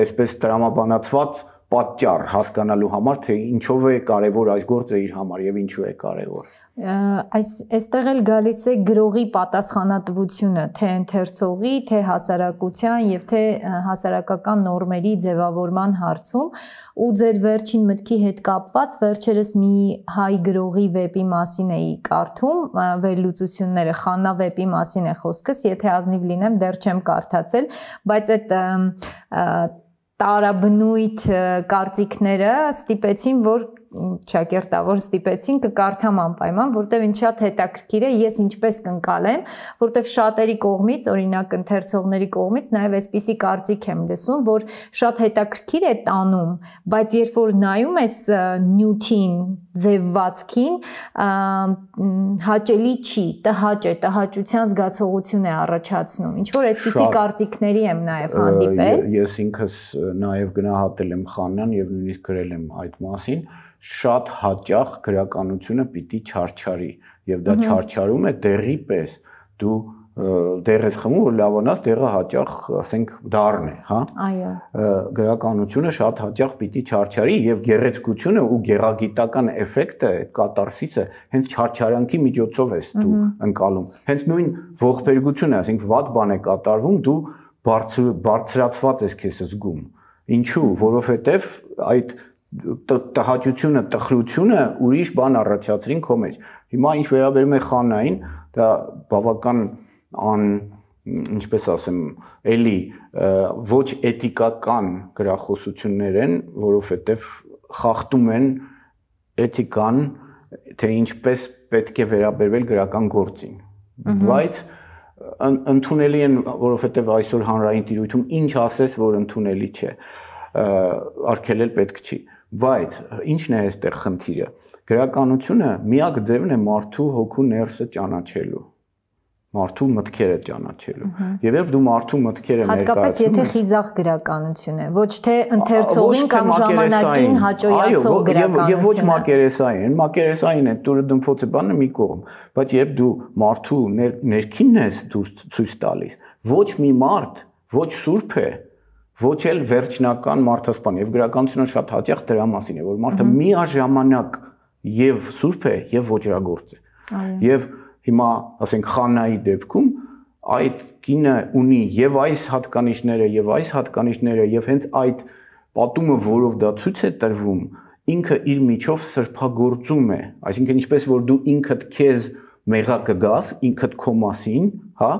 այսպես տրամաբանացված պատճառ հասկանալու համար, թե ինչով է կարևոր այս գործը իր համար եւ ինչու է կարևոր այս այստեղ էլ գալիս է գրողի պատասխանատվությունը թե ընթերցողի, թե հասարակության եւ թե հասարակական նորմերի ձևավորման հարցում ու ձեր վերջին մտքի հետ կապված վերջերս մի հայ գրողի վեպի մասին էի կարդում, վերլուծությունները Խաննա վեպի մասին է խոսքս, եթե ազնիվ լինեմ դեռ չեմ կարդացել, բայց այդ տարաբնույթ կարծիքները ստիպեցին, որ շակերտավոր ստիպեցին կկարդամ անպայման, որտեվ ինձ շատ հետաքրքիր է ես ինչպես կընկալեմ, որտեվ շատերի կողմից, օրինակ ընթերցողների կողմից նաև այսպիսի կարծիք եմ լսում, որ շատ հետաքրքիր է տանում, բայց երբ որ նայում ես նյութին, ձևվածքին հաճելի չի, տհաճ է, տհաճության զգացողություն է առաջացնում։ Ինչ որ այսպիսի կարծիքների եմ նաև հանդիպել։ Ես ինքս նաև գնահատել եմ Խաննան եւ նույնիսկ գրել եմ այդ մասին, շատ հաճախ գրականությունը պիտի չարչարի եւ դա չարչարում է դեղի պես։ Դու դեղ ես խմում, որ լավանաս դեղը հաճախ, ասենք, դառն է, հա։ Այո։ Գրականությունը շատ հաճախ պիտի չարչարի եւ գեղեցկությունը ու գեղագիտական էֆեկտը, այդ կատարսիսը հենց չարչարանքի միջոցով ես դու ընկալում։ Հենց նույն ողբերգությունը, ասենք, ված բան է կատարվում, դու բարձր բարձրացված ես քեզ զգում։ Ինչու՞, որովհետեւ այդ տհաճությունը, տխրությունը ուրիշ բան առաջացրին քո մեջ։ Հիմա ինչ վերաբերում է խանային, դա բավական ան ինչպես ասեմ, էլի ոչ էթիկական գրախոսություններ են, որովհետև խախտում են էթիկան, թե ինչպես պետք է վերաբերվել գրական գործին։ Բայց ընդունելի են, որովհետև այսօր հանրային տիրույթում ինչ ասես, որ ընդունելի չէ։ Արկելել պետք չի։ Բայց ի՞նչն է այստեղ խնդիրը։ Գրականությունը միակ ձևն է մարդու հոգու ներսը ճանաչելու մարդու մտքերը ճանաչելու։ Եվ երբ դու մարդու մտքերը ներկայացնում ես, հատկապես եթե խիզախ գրականություն է, ոչ թե ընթերցողին կամ ժամանակին հաջողացող գրականություն։ Այո, եւ ոչ մակերեսային, մակերեսային է դուրը դմփոցը բանը մի կողմ, բայց երբ դու մարդու ներքինն ես դուրս ցույց տալիս, ոչ մի մարդ, ոչ սուրբ է, ոչ էլ վերջնական մարդասպան եւ գրականությունը շատ հաճախ դրա մասին է որ մարդը միաժամանակ եւ սուրբ է եւ ոչրագործ է եւ mm -hmm Հիմա, ասենք Խանայի դեպքում այդ կինը ունի եւ այս հատկանիշները, եւ այս հատկանիշները, եւ հենց այդ պատումը, որով դա ցույց է տրվում, ինքը իր միջով սրփագործում է։ Այսինքն ինչպես որ դու ինքդ քեզ մեղա կգաս, ինքդ քո մասին, հա,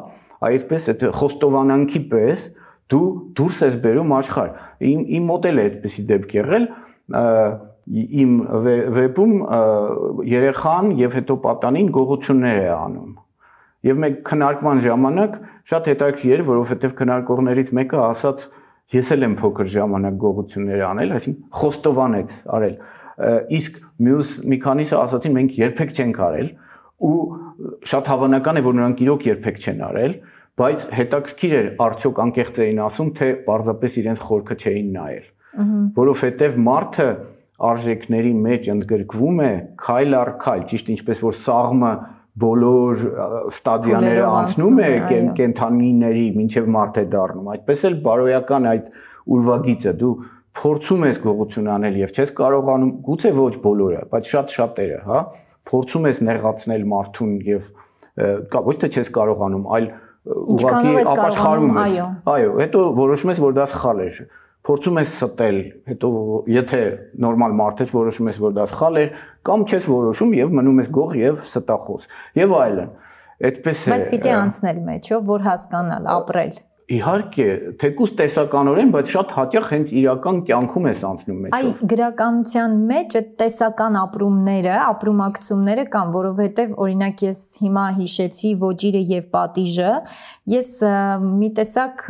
այդպես այդ խոստովանանքի պես դու դուրս ես բերում աշխարհ։ Իմ իմ մոդել է այդպեսի դեպք եղել, և, իմ վեբում երեխան եւ հետո պատանին գողություններ է անում։ Եվ մեկ քննարկման ժամանակ շատ հետաքրքիր էր, որովհետեւ քննարկողներից մեկը ասաց. ես էլ եմ փոքր ժամանակ գողություններ անել, այսինքն խոստովանեց արել։ Իսկ մյուս մի քանիսը ասացին մենք երբեք չենք արել ու շատ հավանական է որ նրանք իրոք երբեք չեն արել, բայց հետաքրքիր էր արդյոք անկեղծ էին ասում, թե պարզապես իրենց խորքը չէին նայել։ Որովհետև մարդը արժեքների մեջ ընդգրկվում է քայլ առ քայլ, ճիշտ ինչպես որ սաղմը բոլոր ստադիաները անցնում է կենթանիների մինչև մարդ է դառնում այդպես էլ բարոյական այդ ուրվագիծը դու փորձում ես գողություն անել եւ չես կարողանում գուցե ոչ բոլորը բայց շատ շատերը հա փորձում ես նեղացնել մարդուն եւ ոչ թե չես կարողանում այլ ուղղակի ապաշխարում ես այո հետո որոշում ես որ դա սխալ է փորձում ես ստել, հետո եթե նորմալ մարդ ես որոշում ես որ դա սխալ է, կամ չես որոշում եւ մնում ես գող եւ ստախոս եւ այլն։ Այդպես է։ Բայց պիտի անցնել մեջով, որ հասկանալ, ապրել։ Իհարկե, թեկուզ տեսականորեն, բայց շատ հաճախ հենց իրական կյանքում ես անցնում մեջ։ Այ գրականության մեջ այդ տեսական ապրումները, ապրումակցումները կան, որովհետև օրինակ ես հիմա հիշեցի ոճիրը եւ պատիժը, ես մի տեսակ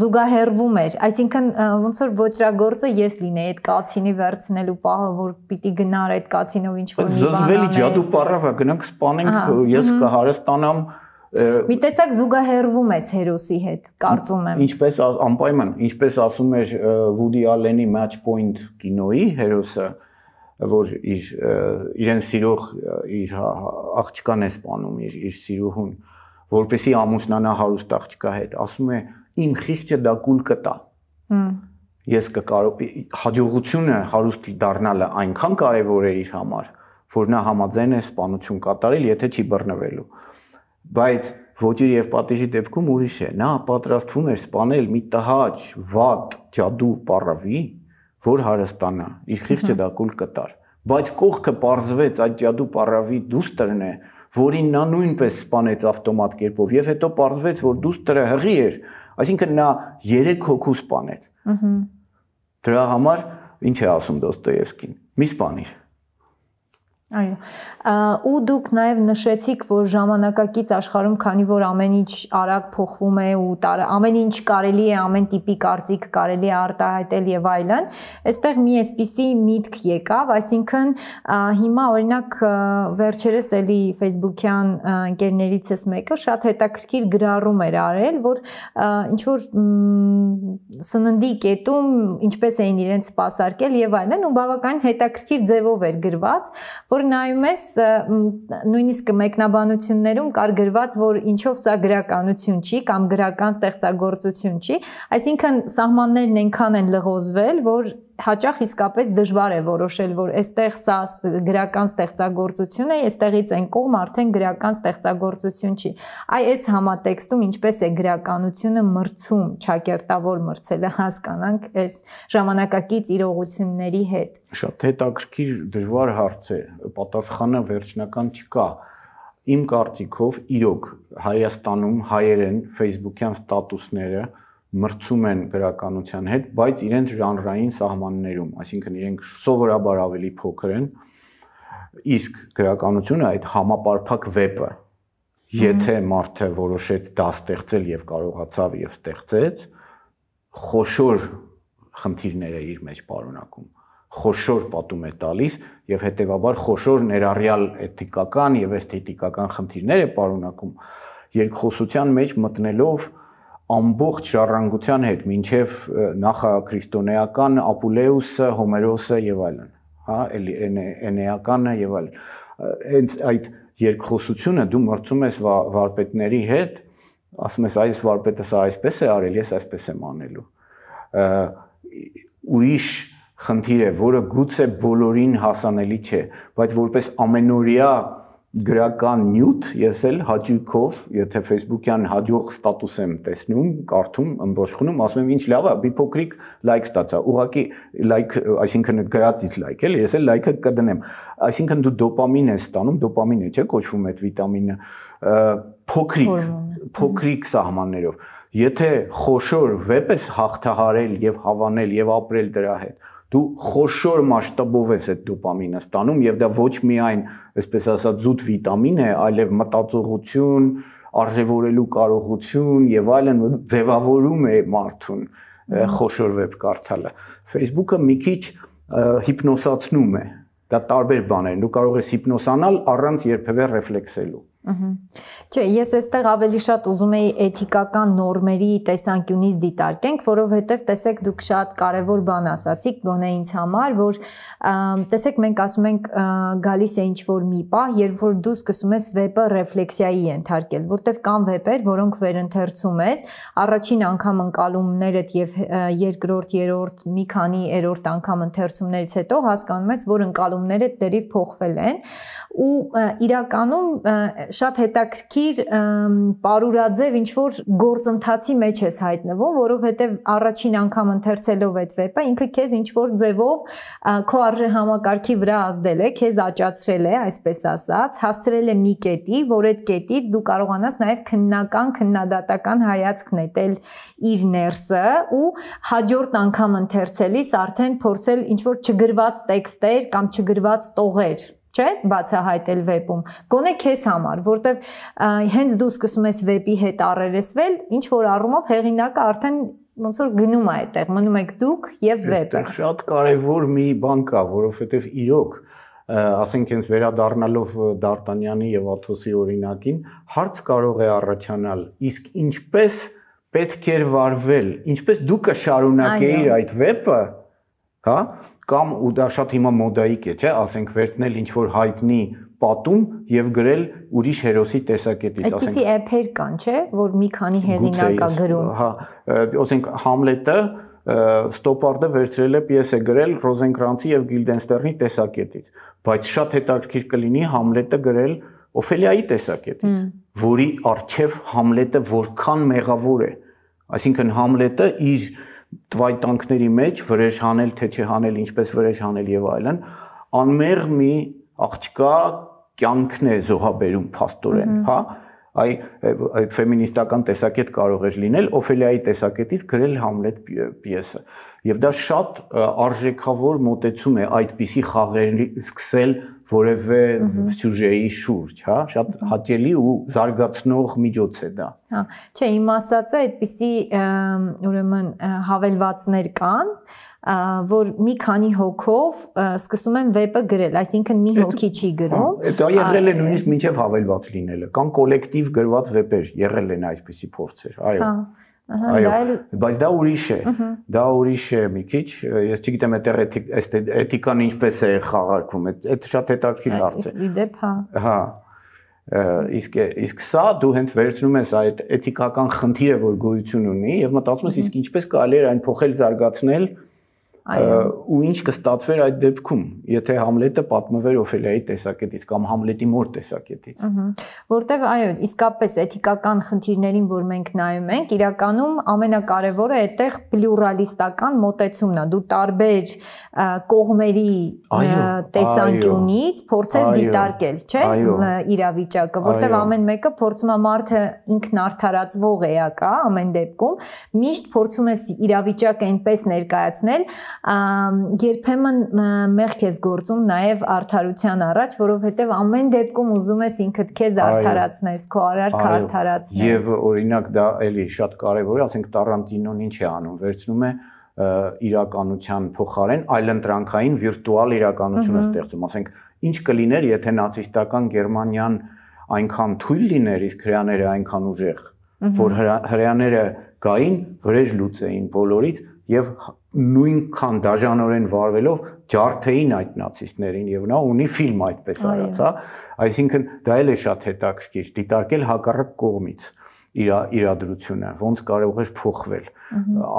զուգահեռվում էր, այսինքն ոնց որ ոչրագործը ես լինեի այդ կացինի վերցնելու պահը, որ պիտի գնար այդ կացինով ինչ որ մի բան անել։ Զզվելի ջադու պարավա, գնանք սպանենք, ես կհարստանամ Մի տեսակ զուգահեռվում ես հերոսի հետ, կարծում եմ։ Ինչպես անպայման, ինչպես ասում էր Woody Allen-ի Match Point կինոյի հերոսը, որ իր իրեն սիրող իր աղջկան է սպանում իր իր սիրուհուն, որպեսի ամուսնանա հարուստ աղջկա հետ, ասում է իմ խիղճը դա կուլ կտա։ Ես կկարող հաջողությունը հարուստ դառնալը այնքան կարևոր է իր համար, որ նա համաձայն է սպանություն կատարել, եթե չի բռնվելու բայց ոչիր եւ պատիժի դեպքում ուրիշ է։ Նա պատրաստվում էր սپانել մի տհաճ, վատ, ջադու պարավի, որ հարստանա, իր խիղճը դակուլ կտար։ Բայց կողքը པարզվեց այդ ջադու պարավի դուս տրն է, որին նա նույնպես սپانեց ավտոմատ կերպով եւ հետո པարզվեց, որ դուս տրը հղի էր, այսինքն նա 3 հոգու սپانեց։ Դրա համար ինչ է ասում Դոստոևսկին՝ մի սپانիր Այո։ Ու դուք նաև նշեցիք, որ ժամանակակից աշխարհում, քանի որ ամեն ինչ արագ փոխվում է ու տարը, ամեն ինչ կարելի է, ամեն տիպի կարծիք կարելի է արտահայտել եւ այլն, այստեղ մի էսպիսի միտք եկավ, այսինքն հիմա օրինակ վերջերս էլի Facebook-յան ընկերներիցս մեկը շատ հետաքրքիր գրառում էր արել, որ ինչ որ սննդի կետում ինչպես էին իրենց սпасարկել եւ այլն, ու բավական հետաքրքիր ձևով էր գրված, որ որ նայում ես նույնիսկ մեկնաբանություններում կար գրված, որ ինչով սա գրականություն չի կամ գրական ստեղծագործություն չի, այսինքն սահմաններն այնքան են լղոզվել, որ հաճախ իսկապես դժվար է որոշել, որ այստեղ սա գրական ստեղծագործություն է, այստեղից այն կողմ արդեն գրական ստեղծագործություն չի։ Այ այս համատեքստում ինչպես է գրականությունը մրցում, ճակերտավոր մրցելը հասկանանք այս ժամանակակից իրողությունների հետ։ Շատ հետաքրքիր դժվար հարց է, պատասխանը վերջնական չկա իմ կարծիքով իրոք Հայաստանում հայերեն Facebook-յան ստատուսները մրցում են գրականության հետ, բայց իրենց ժանրային սահմաններում, այսինքն իրենք սովորաբար ավելի փոքր են։ Իսկ գրականությունը այդ համապարփակ վեպը, եթե մարդը որոշեց դա ստեղծել եւ կարողացավ եւ ստեղծեց, խոշոր խնդիրներ է իր մեջ պարունակում խոշոր պատում է տալիս եւ հետեւաբար խոշոր ներառյալ էթիկական եւ էսթետիկական խնդիրներ է պարունակում երկխոսության մեջ մտնելով ամբողջ ժառանգության հետ, մինչև նախաքրիստոնեական Ապուլեուսը, Հոմերոսը եւ այլն, հա, էլի Էնեականը եւ այլն։ Հենց այդ երկխոսությունը դու մրցում ես վարպետների հետ, ասում ես այս վարպետը սա այսպես է արել, ես այսպես եմ անելու։ Ուրիշ խնդիր է, որը գուցե բոլորին հասանելի չէ, բայց որպես ամենօրյա գրական նյութ, ես էլ հաճույքով, եթե Facebook-յան հաջող ստատուս եմ տեսնում, կարդում, ըմբոշխնում, ասում եմ ինչ լավ է, մի փոքրիկ լայք ստացա։ Ուղղակի լայք, այսինքն այդ գրածից լայք էլի, ես էլ լայքը կդնեմ։ Այսինքն դու դոպամին ես ստանում, դոպամինը չէ կոչվում այդ վիտամինը, փոքրիկ, փոքրիկ սահմաններով։ Եթե խոշոր վեբ ես հաղթահարել եւ հավանել եւ ապրել դրա հետ, դու խոշոր մասշտաբով ես այդ դոպամինը ստանում եւ դա ոչ միայն, այսպես ասած, զուտ վիտամին է, այլև մտածողություն, արժևորելու կարողություն եւ այլն ձևավորում է մարդուն խոշոր վեբ կարդալը։ Facebook-ը մի քիչ հիպնոսացնում է։ Դա տարբեր բաներ, դու կարող ես հիպնոսանալ առանց երբևէ ռեֆլեքսելու Չէ, ես էստեղ ավելի շատ ուզում եի էթիկական նորմերի տեսանկյունից դիտարկենք, որովհետև տեսեք դուք շատ կարևոր բան ասացիք գոնե ինձ համար, որ տեսեք մենք ասում ենք գալիս է ինչ-որ մի պահ, երբ որ դու սկսում ես վեպը ռեֆլեքսիայի ենթարկել, որտեվ կան վեպեր, որոնք վերընթերցում ես, առաջին անգամ ընկալումներդ եւ երկրորդ, երրորդ, մի քանի երրորդ անգամ ընթերցումներից հետո հասկանում ես, որ ընկալումները դերիվ փոխվել են ու իրականում շատ հետաքրքիր պարուրաձև ինչ որ գործընթացի մեջ ես հայտնվում, որովհետև առաջին անգամ ընթերցելով այդ վեպը ինքը քեզ ինչ որ ձևով քո արժե համակարգի վրա ազդել է, քեզ աճացրել է, այսպես ասած, հասցրել է մի կետի, որ այդ կետից դու կարողանաս նաև քննական, քննադատական հայացք նետել իր ներսը ու հաջորդ անգամ ընթերցելիս արդեն փորձել ինչ որ չգրված տեքստեր կամ չգրված տողեր չէ, բացահայտել վեբում։ Գոնե քեզ համար, որտեվ հենց դու սկսում ես վեբի հետ առերեսվել, ինչ որ առումով հեղինակը արդեն ոնց որ գնում է այդտեղ, մնում եք դուք եւ վեբը։ Այդտեղ շատ կարեւոր մի բան կա, որովհետեւ իրոք ասենք հենց վերադառնալով Դարտանյանի եւ Աթոսի օրինակին, հարց կարող է առաջանալ, իսկ ինչպես պետք էր վարվել, ինչպես դու կշարունակեիր այդ վեպը, հա, կամ ու դա շատ հիմա մոդայիկ է, չէ՞, ասենք վերցնել ինչ որ հայտնի պատում եւ գրել ուրիշ հերոսի տեսակետից, ասենք։ Այդպիսի էփեր կան, չէ՞, որ մի քանի հեղինակա գրում։ Հա, ասենք Համլետը ստոպարդը վերցրել է պիեսը գրել Ռոզենկրանցի եւ Գիլդենստերնի տեսակետից, բայց շատ հետաքրքիր կլինի Համլետը գրել Օֆելիայի տեսակետից, որի արչեվ Համլետը որքան մեղավոր է։ Այսինքն Համլետը իր տվայտանքների մեջ վրեժ հանել, թե չհանել, ինչպես վրեժ հանել եւ այլն, անմեղ մի աղջկա կյանքն է զոհաբերում փաստորեն, հա? Այ այդ ֆեմինիստական տեսակետ կարող էր լինել Օֆելիայի տեսակետից գրել Համլետ պիեսը։ Եվ դա շատ արժեքավոր մոտեցում է այդպիսի խաղերի սկսել որևէ սյուժեի շուրջ, հա, շատ հաճելի ու զարգացնող միջոց է դա։ Հա, չէ, իմ ասածը այդպիսի ուրեմն հավելվածներ կան, որ մի քանի հոգով սկսում են վեպը գրել, այսինքն մի հոգի չի գրում։ Դա հա, եղել է նույնիսկ ոչ հավելված լինելը, կամ կոլեկտիվ գրված վեպեր եղել են այսպիսի փորձեր, այո։ Հա Այո, բայց դա ուրիշ է։ Դա ուրիշ է մի քիչ։ Ես չգիտեմ այդտեղ էթիկ էթիկան ինչպես է խաղարկվում։ Այդ շատ հետաքրքիր հարց է։ Իսկ դեպ հա։ Հա։ Իսկ իսկ սա դու հենց վերցնում ես այդ էթիկական խնդիրը, որ գոյություն ունի, եւ մտածում ես իսկ ինչպես կարելի է այն փոխել, զարգացնել, ու ինչ կստացվեր այդ դեպքում, եթե Համլետը պատմվեր Օֆելիայի տեսակետից կամ Համլետի մոր տեսակետից։ Ահա, որտեղ այո, իսկապես էթիկական խնդիրներին, որ մենք նայում ենք, իրականում ամենակարևորը այդտեղ պլյուրալիստական մոտեցումն է։ Դու տարբեր կողմերի տեսանկյունից փորձես դիտարկել, չէ՞, իրավիճակը, որտեղ ամեն մեկը փորձում է մարդը ինքն արդարացվող էակա ամեն դեպքում, միշտ փորձում ես իրավիճակը այնպես ներկայացնել, երբեմն մեղք ես գործում նաև արդարության առաջ, որովհետև ամեն դեպքում ուզում ես ինքդ քեզ արդարացնես, քո արարքը արդարացնես։ Եվ օրինակ դա էլի շատ կարևոր է, ասենք Տարանտինոն ինչ է անում, վերցնում է իրականության փոխարեն այլընտրանքային վիրտուալ իրականությունը ստեղծում, ասենք ինչ կլիներ, եթե նացիստական Գերմանիան այնքան թույլ լիներ, իսկ հрьяաները այնքան ուժեղ, որ հрьяաները գային, վրեժ լուծեին բոլորից, եւ նույնքան դաժանորեն վարվելով ջարդեին այդ նացիստներին եւ նա ունի ֆիլմ այդպես արած, հա։ Այսինքն դա էլ է շատ հետաքրքիր դիտարկել հակառակ կողմից իր իրադրությունը, ոնց կարող է փոխվել։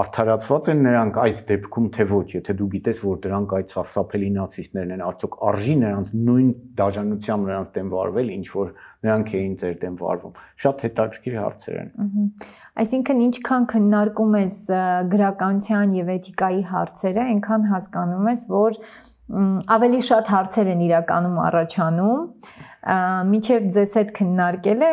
Արդարացված են նրանք այս դեպքում թե ոչ, եթե դու գիտես, որ դրանք այդ սարսափելի նացիստներն են, արդյոք արժի նրանց նույն դաժանությամբ նրանց դեմ վարվել, ինչ որ նրանք էին ձեր դեմ վարվում։ Շատ հետաքրքիր հարցեր են։ Ահա Այսինքն ինչքան քննարկում ես գրականության եւ էթիկայի հարցերը, այնքան հասկանում ես, որ ավելի շատ հարցեր են իրականում առաջանում։ Միջև ձեզ հետ քննարկել է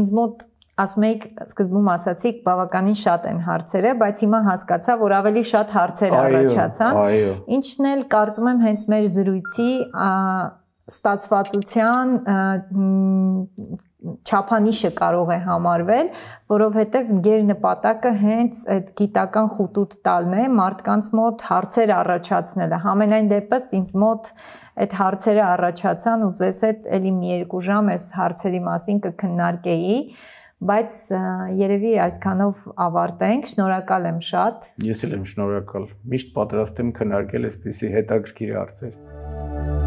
ինձ մոտ ասում եք սկզբում ասացիք բավականին շատ են հարցերը, բայց հիմա հասկացա, որ ավելի շատ հարցեր առաջացան։ Ինչն էլ կարծում եմ հենց մեր զրույցի ստացվածության չափանիշը կարող է համարվել, որովհետև ղեր նպատակը հենց այդ գիտական խոտուտ տալն է, մարդկանց մոտ հարցեր առաջացնելը։ Համենայն դեպս ինձ մոտ այդ հարցերը առաջացան ու ես այդ էլի մի երկու ժամ էս հարցերի մասին կքննարկեի, բայց երևի այսքանով ավարտենք։ Շնորհակալ եմ շատ։ Ես էլ եմ շնորհակալ։ Միշտ պատրաստ եմ քննարկել այսպիսի հետաքրքիր հարցեր։